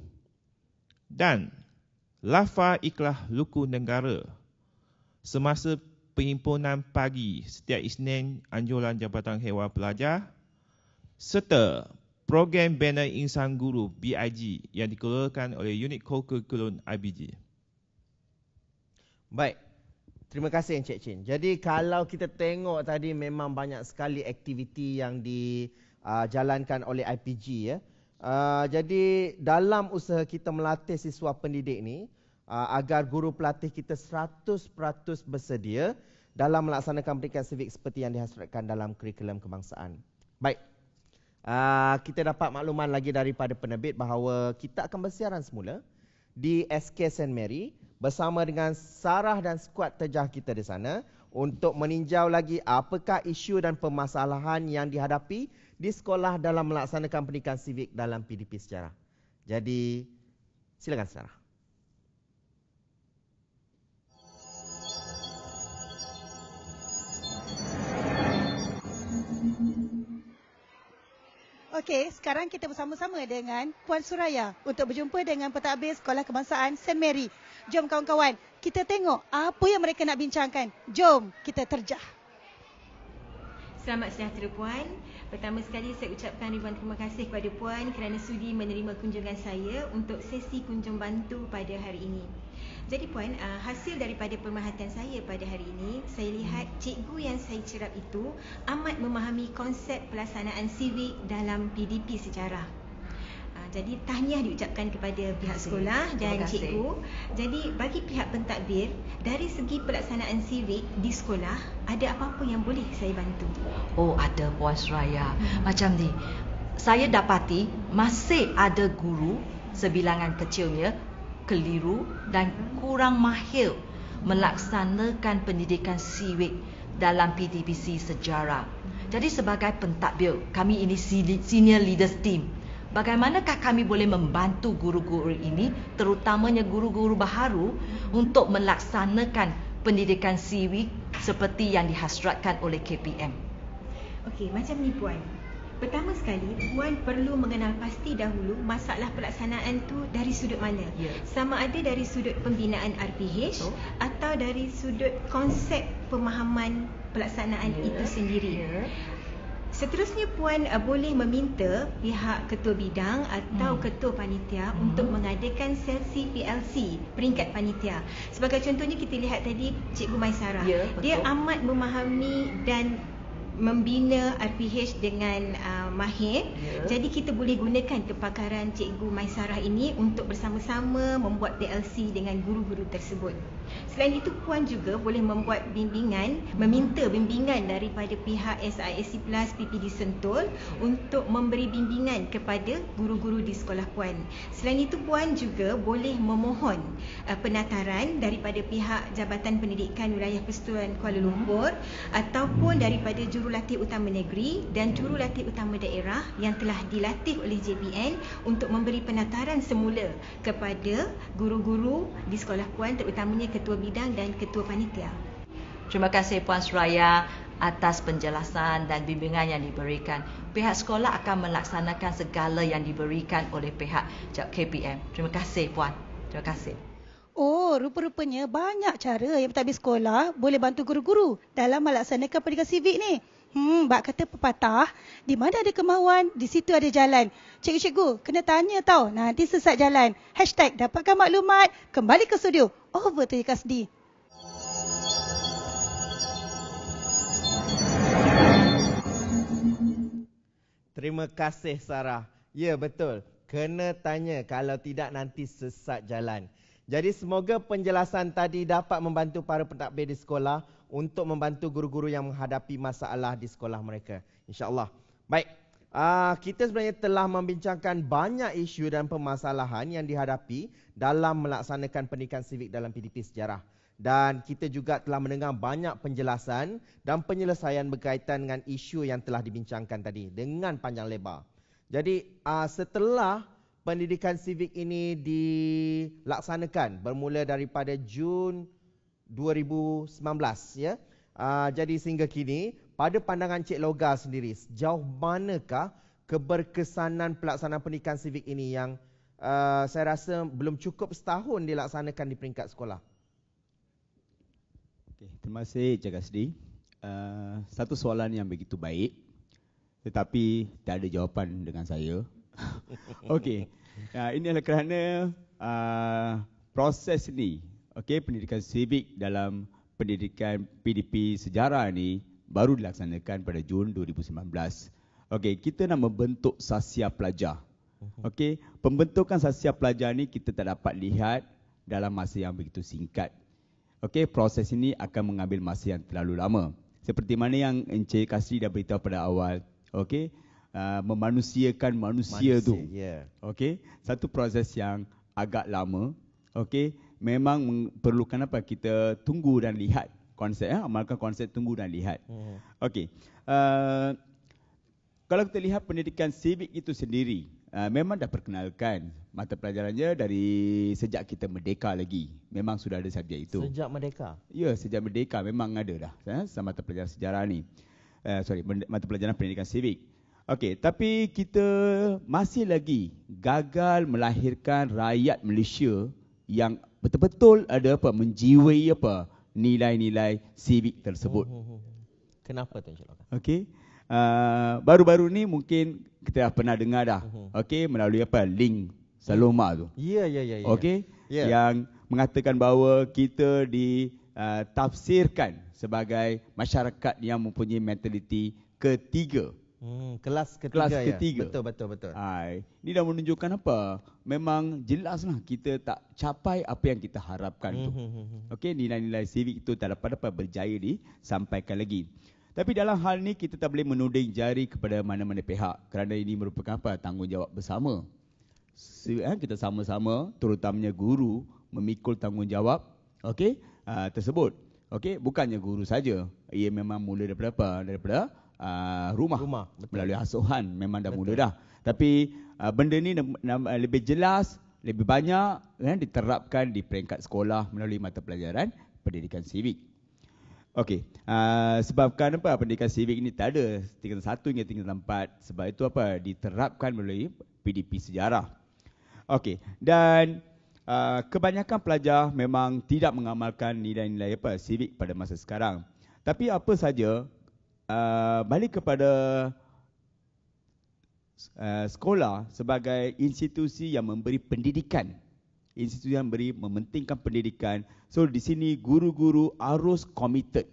dan lafa ikhlas luku negara semasa perhimpunan pagi setiap Isnin Anjuran Jabatan Hewan Pelajar serta program Bina Insan Guru BIG yang dikeluarkan oleh unit kurikulum IBG. Baik. Terima kasih Encik Chin. Jadi kalau kita tengok tadi memang banyak sekali aktiviti yang dijalankan oleh IPG ya. Uh, jadi dalam usaha kita melatih siswa pendidik ni, Ah, agar guru pelatih kita 100% bersedia dalam melaksanakan pendidikan civik seperti yang dihasratkan dalam kurikulum kebangsaan. Baik. Ah, kita dapat makluman lagi daripada penerbit bahawa kita akan bersiaran semula di SK St Mary bersama dengan Sarah dan skuad terjah kita di sana untuk meninjau lagi apakah isu dan permasalahan yang dihadapi di sekolah dalam melaksanakan pendidikan civik dalam PDP sejarah. Jadi silakan Sarah. Okey, sekarang kita bersama-sama dengan Puan Suraya untuk berjumpa dengan pentadbir Sekolah Kebangsaan St. Mary. Jom kawan-kawan, kita tengok apa yang mereka nak bincangkan. Jom kita terjah. Selamat sejahtera Puan. Pertama sekali saya ucapkan ribuan terima kasih kepada Puan kerana sudi menerima kunjungan saya untuk sesi kunjung bantu pada hari ini. Jadi puan, uh, hasil daripada pemerhatian saya pada hari ini, saya lihat hmm. cikgu yang saya cerap itu amat memahami konsep pelaksanaan siwik dalam PDP sejarah. Uh, jadi tahniah diucapkan kepada pihak sekolah dan cikgu. Jadi bagi pihak pentadbir, dari segi pelaksanaan civic di sekolah, ada apa-apa yang boleh saya bantu? Oh, ada Puan Suraya. Hmm. Macam ni, saya dapati masih ada guru sebilangan kecilnya keliru dan kurang mahir melaksanakan pendidikan siwik dalam PDBC sejarah. Jadi sebagai pentadbir, kami ini senior leaders team. Bagaimanakah kami boleh membantu guru-guru ini, terutamanya guru-guru baharu untuk melaksanakan pendidikan siwik seperti yang dihasratkan oleh KPM? Okey, macam ni puan. Pertama sekali, puan perlu mengenal pasti dahulu masalah pelaksanaan tu dari sudut mana. Ya. Sama ada dari sudut pembinaan RPH so. atau dari sudut konsep pemahaman pelaksanaan ya. itu sendiri. Ya. Seterusnya puan uh, boleh meminta pihak ketua bidang atau hmm. ketua panitia hmm. untuk mengadakan sesi PLC peringkat panitia. Sebagai contohnya kita lihat tadi Cikgu Maisara. Ya, dia amat memahami dan membina RPH dengan uh, mahir. Yeah. Jadi kita boleh gunakan kepakaran Cikgu Maisarah ini untuk bersama-sama membuat TLC dengan guru-guru tersebut. Selain itu, Puan juga boleh membuat bimbingan, meminta bimbingan daripada pihak SISC Plus PPD Sentul untuk memberi bimbingan kepada guru-guru di sekolah Puan. Selain itu, Puan juga boleh memohon uh, penataran daripada pihak Jabatan Pendidikan Wilayah Persetuan Kuala hmm. Lumpur ataupun daripada juru jurulatih utama negeri dan jurulatih utama daerah yang telah dilatih oleh JPL untuk memberi penataran semula kepada guru-guru di sekolah puan terutamanya ketua bidang dan ketua panitia. Terima kasih Puan Suraya atas penjelasan dan bimbingan yang diberikan. Pihak sekolah akan melaksanakan segala yang diberikan oleh pihak KPM. Terima kasih Puan. Terima kasih. Oh, rupa-rupanya banyak cara yang petabis sekolah boleh bantu guru-guru dalam melaksanakan pendidikan sivik ni. Hmm, bak kata pepatah, di mana ada kemahuan, di situ ada jalan. Cikgu-cikgu, kena tanya tau, nanti sesat jalan. Hashtag dapatkan maklumat, kembali ke studio. Over to Kasdi. Terima kasih Sarah. Ya betul, kena tanya kalau tidak nanti sesat jalan. Jadi semoga penjelasan tadi dapat membantu para pentadbir di sekolah untuk membantu guru-guru yang menghadapi masalah di sekolah mereka. InsyaAllah. Baik. Uh, kita sebenarnya telah membincangkan banyak isu dan permasalahan yang dihadapi dalam melaksanakan pendidikan sivik dalam PDP Sejarah. Dan kita juga telah mendengar banyak penjelasan dan penyelesaian berkaitan dengan isu yang telah dibincangkan tadi dengan panjang lebar. Jadi uh, setelah pendidikan sivik ini dilaksanakan bermula daripada Jun 2019 ya. Uh, jadi sehingga kini pada pandangan Cik Loga sendiri sejauh manakah keberkesanan pelaksanaan pendidikan sivik ini yang uh, saya rasa belum cukup setahun dilaksanakan di peringkat sekolah. Okay, terima kasih Cik Kasdi. Uh, satu soalan yang begitu baik tetapi tak ada jawapan dengan saya. Okey. Uh, ini adalah kerana uh, proses ini okey pendidikan sivik dalam pendidikan PDP sejarah ini baru dilaksanakan pada Jun 2019. Okey, kita nak membentuk sasia pelajar. Mhm. Okey, pembentukan sasia pelajar ni kita tak dapat lihat dalam masa yang begitu singkat. Okey, proses ini akan mengambil masa yang terlalu lama. Seperti mana yang Encik Kasri dah beritahu pada awal, okey, uh, memanusiakan manusia, manusia tu. Ya. Yeah. Okey, satu proses yang agak lama. Okey, memang perlukan apa kita tunggu dan lihat konsep ya amalkan konsep tunggu dan lihat. Hmm. Okey. Uh, kalau kita lihat pendidikan civic itu sendiri uh, memang dah perkenalkan mata pelajarannya dari sejak kita merdeka lagi. Memang sudah ada sejak itu. Sejak merdeka. Ya, sejak merdeka memang ada dah ya sama mata pelajaran sejarah ni. Uh, sorry, mata pelajaran pendidikan civic. Okey, tapi kita masih lagi gagal melahirkan rakyat Malaysia yang betul-betul ada apa menjiwai apa nilai-nilai civic tersebut. Oh, oh, oh, Kenapa tu Encik Lokan? Okey. Uh, baru-baru ni mungkin kita dah pernah dengar dah. Okey, melalui apa link Saloma tu. Ya ya ya ya. Okey. Yeah. Yang mengatakan bahawa kita di uh, tafsirkan sebagai masyarakat yang mempunyai mentaliti ketiga. Hmm, kelas ketiga. Kelas ya? ketiga. Ya? Betul betul betul. Hai. Ini dah menunjukkan apa? Memang jelaslah kita tak capai apa yang kita harapkan hmm, tu. Hmm, hmm, hmm, Okey, nilai-nilai civic itu tak dapat dapat berjaya disampaikan lagi. Tapi dalam hal ni kita tak boleh menuding jari kepada mana-mana pihak kerana ini merupakan apa? Tanggungjawab bersama. Eh, kita sama-sama terutamanya guru memikul tanggungjawab Okay, uh, ah, tersebut. Okey, bukannya guru saja. Ia memang mula daripada apa? Daripada uh, rumah, rumah melalui asuhan memang dah betul. mula dah. Tapi uh, benda ni ah, lebih jelas, lebih banyak kan, diterapkan di peringkat sekolah melalui mata pelajaran pendidikan sivik. Okey, uh, sebabkan apa pendidikan sivik ini tak ada tingkat satu hingga tingkat empat. Sebab itu apa diterapkan melalui PDP sejarah. Okey, dan uh, kebanyakan pelajar memang tidak mengamalkan nilai-nilai apa sivik pada masa sekarang. Tapi apa saja Uh, balik kepada uh, sekolah sebagai institusi yang memberi pendidikan institusi yang memberi mementingkan pendidikan so di sini guru-guru harus committed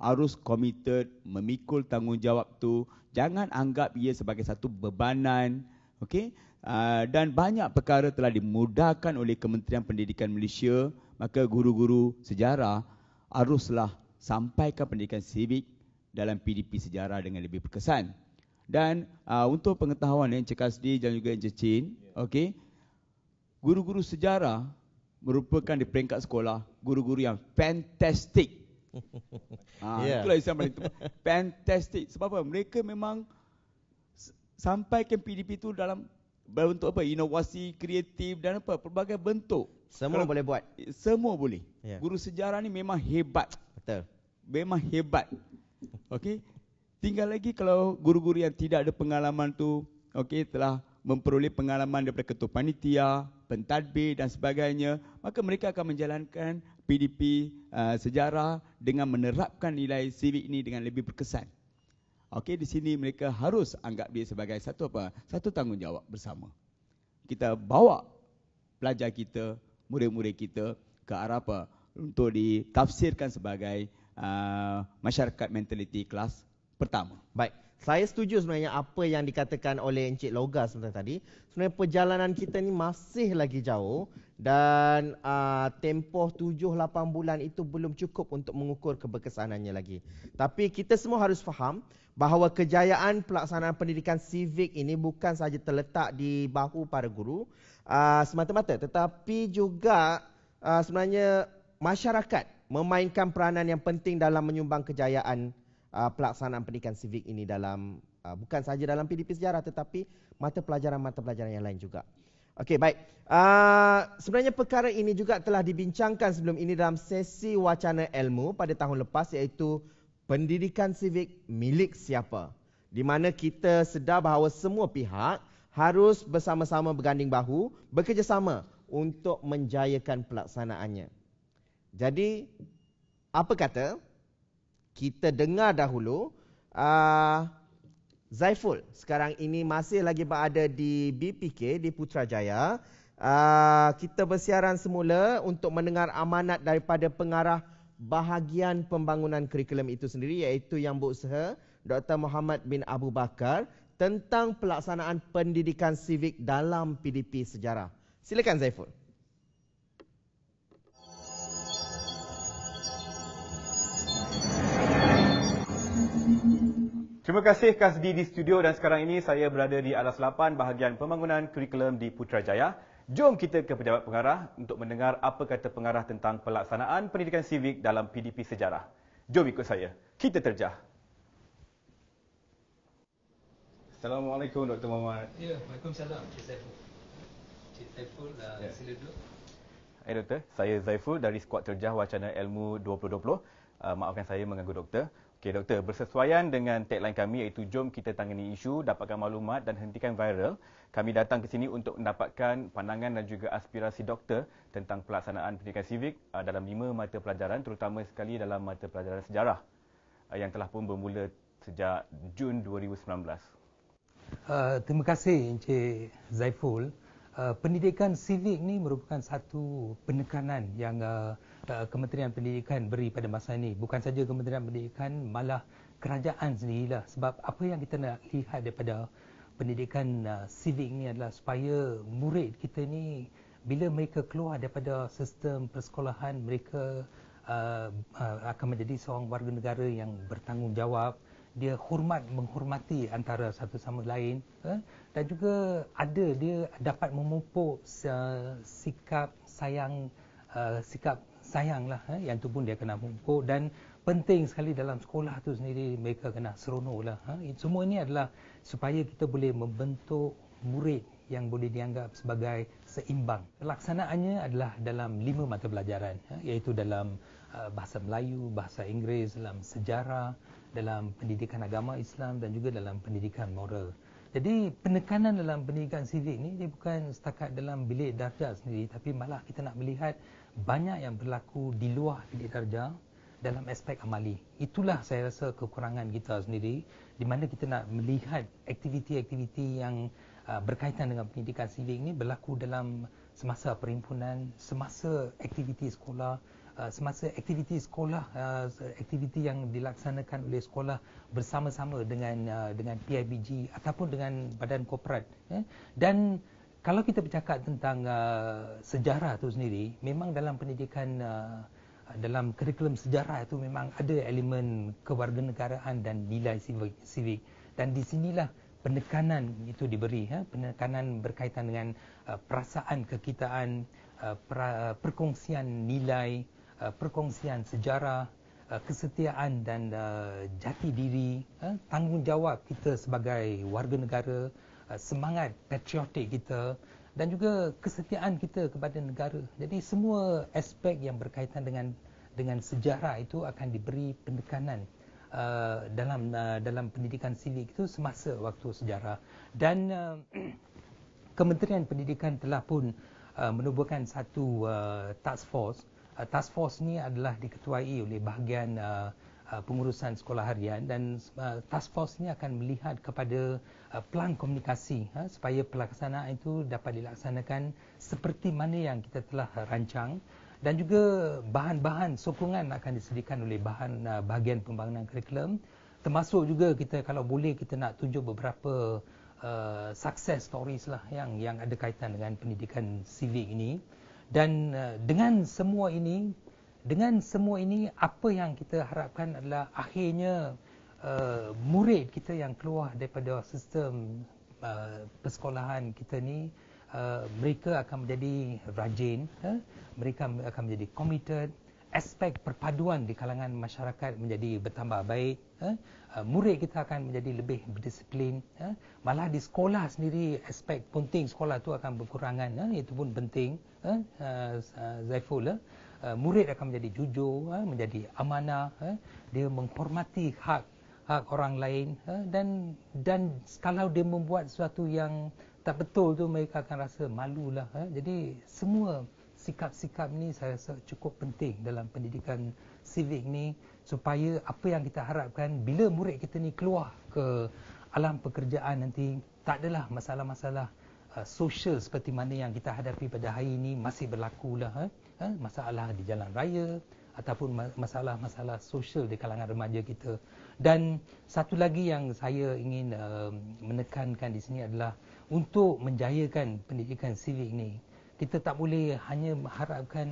harus committed memikul tanggungjawab tu jangan anggap ia sebagai satu bebanan okey uh, dan banyak perkara telah dimudahkan oleh Kementerian Pendidikan Malaysia maka guru-guru sejarah haruslah sampaikan pendidikan sivik dalam PDP sejarah dengan lebih berkesan. Dan uh, untuk pengetahuan yang cekas di dan juga yang cecin, ya. okay? Guru-guru sejarah merupakan di peringkat sekolah guru-guru yang fantastic. Ah, yeah. itulah yang paling tepat. Fantastic. Sebab apa? Mereka memang sampaikan PDP itu dalam bentuk apa? Inovasi, kreatif dan apa? Pelbagai bentuk. Semua Kalau, boleh buat. Semua boleh. Yeah. Guru sejarah ni memang hebat. Betul. Memang hebat. Okey. Tinggal lagi kalau guru-guru yang tidak ada pengalaman tu, okey, telah memperoleh pengalaman daripada ketua panitia, pentadbir dan sebagainya, maka mereka akan menjalankan PDP uh, eh, sejarah dengan menerapkan nilai civic ini dengan lebih berkesan. Okey, di sini mereka harus anggap dia sebagai satu apa? Satu tanggungjawab bersama. Kita bawa pelajar kita, murid-murid kita ke arah apa? Untuk ditafsirkan sebagai Uh, masyarakat mentaliti kelas pertama. Baik. Saya setuju sebenarnya apa yang dikatakan oleh Encik Logas sebentar tadi. Sebenarnya perjalanan kita ni masih lagi jauh dan uh, tempoh 7-8 bulan itu belum cukup untuk mengukur keberkesanannya lagi. Tapi kita semua harus faham bahawa kejayaan pelaksanaan pendidikan sivik ini bukan sahaja terletak di bahu para guru uh, semata-mata tetapi juga uh, sebenarnya masyarakat memainkan peranan yang penting dalam menyumbang kejayaan uh, pelaksanaan pendidikan sivik ini dalam uh, bukan sahaja dalam PDP sejarah tetapi mata pelajaran-mata pelajaran yang lain juga. Okey, baik. Uh, sebenarnya perkara ini juga telah dibincangkan sebelum ini dalam sesi wacana ilmu pada tahun lepas iaitu pendidikan sivik milik siapa? Di mana kita sedar bahawa semua pihak harus bersama-sama berganding bahu, bekerjasama untuk menjayakan pelaksanaannya. Jadi apa kata kita dengar dahulu uh, Zaiful sekarang ini masih lagi berada di BPK di Putrajaya. Uh, kita bersiaran semula untuk mendengar amanat daripada pengarah bahagian pembangunan kurikulum itu sendiri iaitu Yang Bukseha Dr. Muhammad bin Abu Bakar tentang pelaksanaan pendidikan sivik dalam PDP sejarah. Silakan Zaiful. Terima kasih Kasdi di studio dan sekarang ini saya berada di Alas 8 bahagian pembangunan kurikulum di Putrajaya. Jom kita ke pejabat pengarah untuk mendengar apa kata pengarah tentang pelaksanaan pendidikan sivik dalam PDP Sejarah. Jom ikut saya. Kita terjah. Assalamualaikum Dr. Muhammad. Ya, Waalaikumsalam. Cik Saiful. Cik Saiful, uh, ya. sila duduk. Hai Doktor, saya Zaiful dari Skuad Terjah Wacana Ilmu 2020. Uh, maafkan saya mengganggu Doktor. Okey doktor, bersesuaian dengan tagline kami iaitu jom kita tangani isu, dapatkan maklumat dan hentikan viral, kami datang ke sini untuk mendapatkan pandangan dan juga aspirasi doktor tentang pelaksanaan pendidikan sivik ah, dalam lima mata pelajaran terutama sekali dalam mata pelajaran sejarah ah, yang telah pun bermula sejak Jun 2019. Uh, ah, terima kasih Encik Zaiful. Uh, pendidikan sivik ni merupakan satu penekanan yang uh, Kementerian Pendidikan beri pada masa ini. Bukan saja Kementerian Pendidikan, malah kerajaan sendirilah. Sebab apa yang kita nak lihat daripada pendidikan uh, civic ini adalah supaya murid kita ni bila mereka keluar daripada sistem persekolahan, mereka uh, uh, akan menjadi seorang warga negara yang bertanggungjawab dia hormat menghormati antara satu sama lain eh? dan juga ada dia dapat memupuk uh, sikap sayang sikap sayanglah eh, yang tu pun dia kena mengukur dan penting sekali dalam sekolah tu sendiri mereka kena seronoklah ha semua ini adalah supaya kita boleh membentuk murid yang boleh dianggap sebagai seimbang. Pelaksanaannya adalah dalam lima mata pelajaran eh, iaitu dalam uh, bahasa Melayu, bahasa Inggeris, dalam sejarah, dalam pendidikan agama Islam dan juga dalam pendidikan moral. Jadi penekanan dalam pendidikan sivik ini dia bukan setakat dalam bilik darjah sendiri tapi malah kita nak melihat banyak yang berlaku di luar bilik kerja dalam aspek amali. Itulah saya rasa kekurangan kita sendiri di mana kita nak melihat aktiviti-aktiviti yang uh, berkaitan dengan pendidikan sivik ini berlaku dalam semasa perhimpunan, semasa aktiviti sekolah, uh, semasa aktiviti sekolah, uh, aktiviti yang dilaksanakan oleh sekolah bersama-sama dengan dengan PIBG ataupun dengan badan korporat. Eh. Dan kalau kita bercakap tentang uh, sejarah itu sendiri, memang dalam pendidikan, uh, dalam kurikulum sejarah itu memang ada elemen kewarganegaraan dan nilai civic, Dan di sinilah penekanan itu diberi, ya? penekanan berkaitan dengan uh, perasaan kekitaan, uh, pra, uh, perkongsian nilai, uh, perkongsian sejarah, uh, kesetiaan dan uh, jati diri, uh, tanggungjawab kita sebagai warganegara. Uh, semangat patriotik kita dan juga kesetiaan kita kepada negara. Jadi semua aspek yang berkaitan dengan dengan sejarah itu akan diberi penekanan uh, dalam uh, dalam pendidikan silik itu semasa waktu sejarah dan uh, Kementerian Pendidikan telah pun uh, menubuhkan satu uh, task force. Uh, task force ni adalah diketuai oleh bahagian uh, Uh, pengurusan sekolah harian dan uh, task force ini akan melihat kepada uh, pelan komunikasi uh, supaya pelaksanaan itu dapat dilaksanakan seperti mana yang kita telah rancang dan juga bahan-bahan sokongan akan disediakan oleh bahan uh, bahagian pembangunan kurikulum termasuk juga kita kalau boleh kita nak tunjuk beberapa uh, success stories lah yang yang ada kaitan dengan pendidikan civic ini dan uh, dengan semua ini dengan semua ini, apa yang kita harapkan adalah akhirnya uh, murid kita yang keluar daripada sistem uh, persekolahan kita ni, uh, mereka akan menjadi rajin, uh, mereka akan menjadi committed, aspek perpaduan di kalangan masyarakat menjadi bertambah baik, uh, murid kita akan menjadi lebih berdisiplin, uh, malah di sekolah sendiri aspek penting sekolah tu akan berkurangan, uh, itu pun penting, uh, uh, Zaiful. Uh, Uh, murid akan menjadi jujur, ha, menjadi amanah, ha, dia menghormati hak hak orang lain ha, dan dan kalau dia membuat sesuatu yang tak betul tu mereka akan rasa malu lah. Jadi semua sikap-sikap ni saya rasa cukup penting dalam pendidikan civic ni supaya apa yang kita harapkan bila murid kita ni keluar ke alam pekerjaan nanti tak adalah masalah-masalah uh, sosial seperti mana yang kita hadapi pada hari ini masih berlaku lah. Eh. Ha? masalah di jalan raya ataupun masalah-masalah sosial di kalangan remaja kita. Dan satu lagi yang saya ingin um, menekankan di sini adalah untuk menjayakan pendidikan sivik ini, kita tak boleh hanya mengharapkan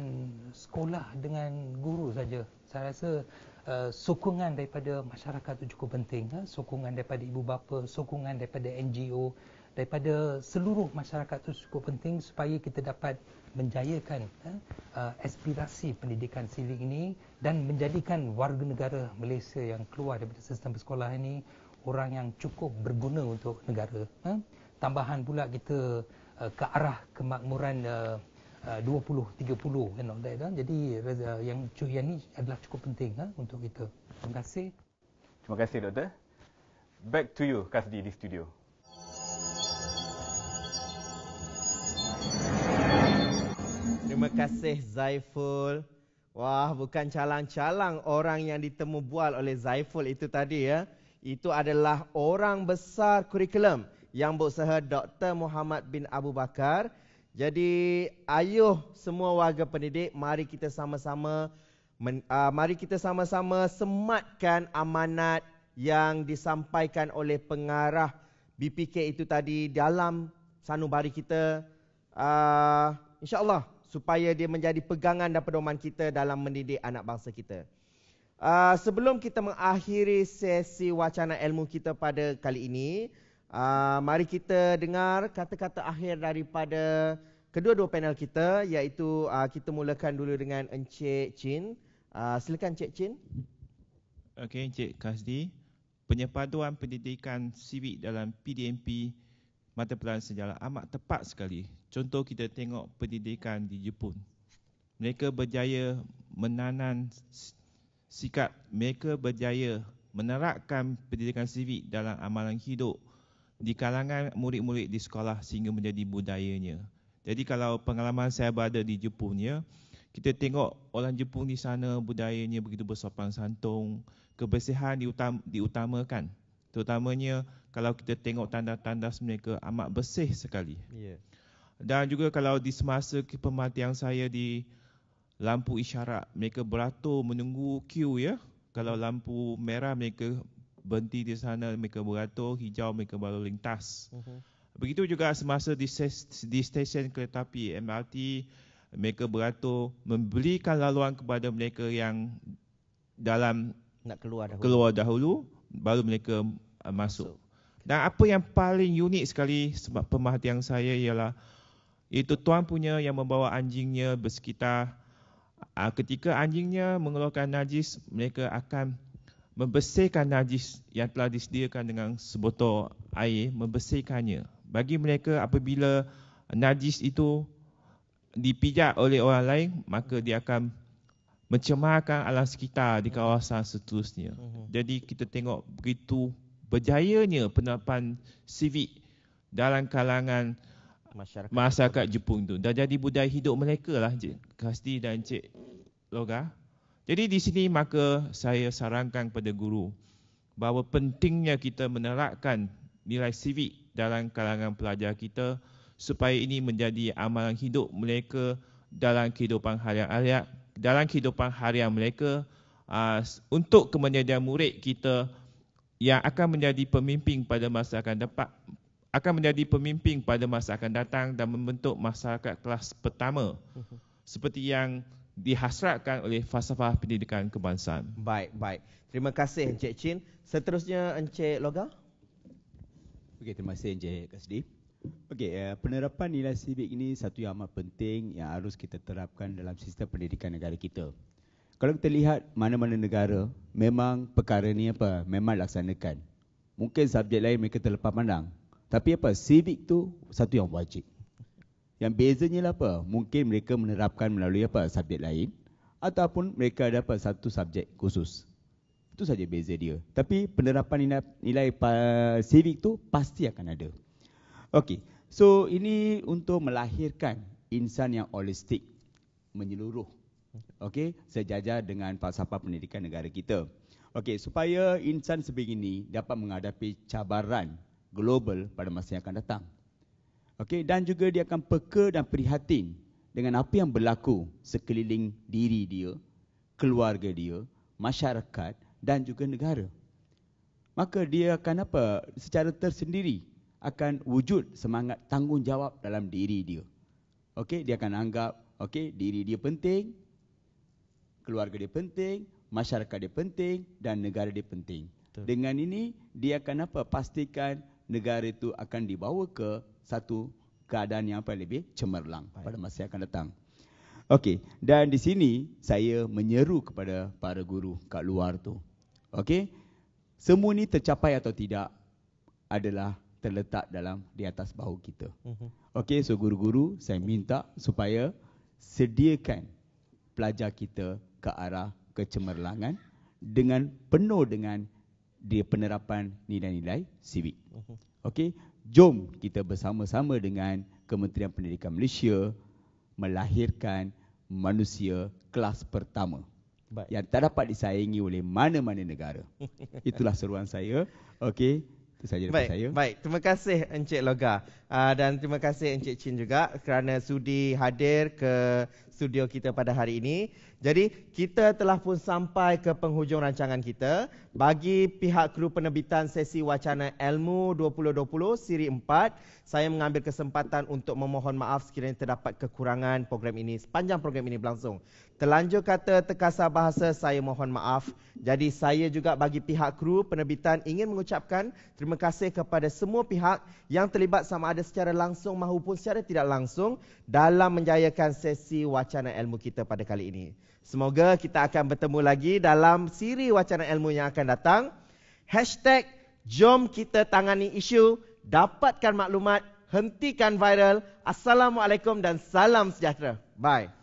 sekolah dengan guru saja. Saya rasa uh, sokongan daripada masyarakat itu cukup penting. Ha? Sokongan daripada ibu bapa, sokongan daripada NGO, daripada seluruh masyarakat itu cukup penting supaya kita dapat menjayakan eh, uh, aspirasi pendidikan siling ini dan menjadikan warga negara Malaysia yang keluar daripada sistem sekolah ini orang yang cukup berguna untuk negara. Ha? Tambahan pula kita uh, ke arah kemakmuran uh, uh, 2030 kan all that. Ha? Jadi uh, yang cuyan ini adalah cukup penting kan, untuk kita. Terima kasih. Terima kasih doktor. Back to you Kasdi di studio. kasih Zaiful. Wah, bukan calang-calang orang yang ditemu bual oleh Zaiful itu tadi ya. Itu adalah orang besar kurikulum yang berusaha Dr. Muhammad bin Abu Bakar. Jadi, ayuh semua warga pendidik, mari kita sama-sama uh, mari kita sama-sama sematkan amanat yang disampaikan oleh pengarah BPK itu tadi dalam sanubari kita. Uh, ah, InsyaAllah, supaya dia menjadi pegangan dan pedoman kita dalam mendidik anak bangsa kita. Uh, sebelum kita mengakhiri sesi wacana ilmu kita pada kali ini, uh, mari kita dengar kata-kata akhir daripada kedua-dua panel kita iaitu uh, kita mulakan dulu dengan Encik Chin. Uh, silakan Encik Chin. Okey Encik Kasdi. Penyepaduan pendidikan sivik dalam PDMP mata pelajaran sejarah amat tepat sekali Contoh kita tengok pendidikan di Jepun. Mereka berjaya menanam sikap, mereka berjaya menerapkan pendidikan sivik dalam amalan hidup di kalangan murid-murid di sekolah sehingga menjadi budayanya. Jadi kalau pengalaman saya berada di Jepun ya, kita tengok orang Jepun di sana budayanya begitu bersopan santun, kebersihan diutam, diutamakan. Terutamanya kalau kita tengok tanda-tanda mereka amat bersih sekali. Yeah. Dan juga kalau di semasa kematian saya di lampu isyarat, mereka beratur menunggu queue ya. Kalau lampu merah mereka berhenti di sana, mereka beratur, hijau mereka baru lintas. Uh-huh. Begitu juga semasa di, ses, di stesen kereta api MRT, mereka beratur memberikan laluan kepada mereka yang dalam nak keluar dahulu. Keluar dahulu baru mereka uh, masuk. So, Dan apa yang paling unik sekali sebab pemerhatian saya ialah itu tuan punya yang membawa anjingnya bersekitar. Ah, ketika anjingnya mengeluarkan najis, mereka akan membersihkan najis yang telah disediakan dengan sebotol air, membersihkannya. Bagi mereka apabila najis itu dipijak oleh orang lain, maka dia akan mencemarkan alam sekitar di kawasan seterusnya. Mhm. Jadi kita tengok begitu berjayanya penerapan sivik dalam kalangan masyarakat, masyarakat Jepun tu. Dah jadi budaya hidup mereka lah, Cik Kasti dan Cik Loga. Jadi di sini maka saya sarankan kepada guru bahawa pentingnya kita menerapkan nilai sivik dalam kalangan pelajar kita supaya ini menjadi amalan hidup mereka dalam kehidupan harian harian dalam kehidupan harian mereka ah, untuk kemenjadian murid kita yang akan menjadi pemimpin pada masa akan dapat akan menjadi pemimpin pada masa akan datang dan membentuk masyarakat kelas pertama mhm. seperti yang dihasratkan oleh falsafah pendidikan kebangsaan. Baik, baik. Terima kasih Encik Chin. Seterusnya Encik Loga. Okey, terima kasih Encik Kasdi. Okey, eh, penerapan nilai sivik ini satu yang amat penting yang harus kita terapkan dalam sistem pendidikan negara kita. Kalau kita lihat mana-mana negara, memang perkara ni apa? Memang laksanakan. Mungkin subjek lain mereka terlepas pandang. Tapi apa? Civic tu satu yang wajib. Yang bezanya lah apa? Mungkin mereka menerapkan melalui apa? Subjek lain. Ataupun mereka ada apa? Satu subjek khusus. Itu saja beza dia. Tapi penerapan nilai, nilai civic tu pasti akan ada. Okey. So ini untuk melahirkan insan yang holistik. Menyeluruh. Okey. Sejajar dengan falsafah pendidikan negara kita. Okey. Supaya insan sebegini dapat menghadapi cabaran global pada masa yang akan datang. Okey dan juga dia akan peka dan prihatin dengan apa yang berlaku sekeliling diri dia, keluarga dia, masyarakat dan juga negara. Maka dia akan apa? Secara tersendiri akan wujud semangat tanggungjawab dalam diri dia. Okey, dia akan anggap okey diri dia penting, keluarga dia penting, masyarakat dia penting dan negara dia penting. Betul. Dengan ini dia akan apa? Pastikan negara itu akan dibawa ke satu keadaan yang apa lebih cemerlang Baik. pada masa yang akan datang. Okey, dan di sini saya menyeru kepada para guru kat luar tu. Okey. Semua ni tercapai atau tidak adalah terletak dalam di atas bahu kita. Mhm. Okey, so guru-guru saya minta supaya sediakan pelajar kita ke arah kecemerlangan dengan penuh dengan di penerapan nilai-nilai sivik. Mhm. Okey, jom kita bersama-sama dengan Kementerian Pendidikan Malaysia melahirkan manusia kelas pertama Baik. yang tak dapat disaingi oleh mana-mana negara. Itulah seruan saya. Okey. Itu saja daripada baik, saya. Baik, terima kasih Encik Loga. Uh, dan terima kasih Encik Chin juga kerana sudi hadir ke studio kita pada hari ini. Jadi, kita telah pun sampai ke penghujung rancangan kita. Bagi pihak kru penerbitan sesi wacana Ilmu 2020 Siri 4, saya mengambil kesempatan untuk memohon maaf sekiranya terdapat kekurangan program ini sepanjang program ini berlangsung. Terlanjur kata terkasar bahasa, saya mohon maaf. Jadi saya juga bagi pihak kru penerbitan ingin mengucapkan terima kasih kepada semua pihak yang terlibat sama ada secara langsung maupun secara tidak langsung dalam menjayakan sesi wacana ilmu kita pada kali ini. Semoga kita akan bertemu lagi dalam siri wacana ilmu yang akan datang. Hashtag Jom Kita Tangani Isu, dapatkan maklumat, hentikan viral. Assalamualaikum dan salam sejahtera. Bye.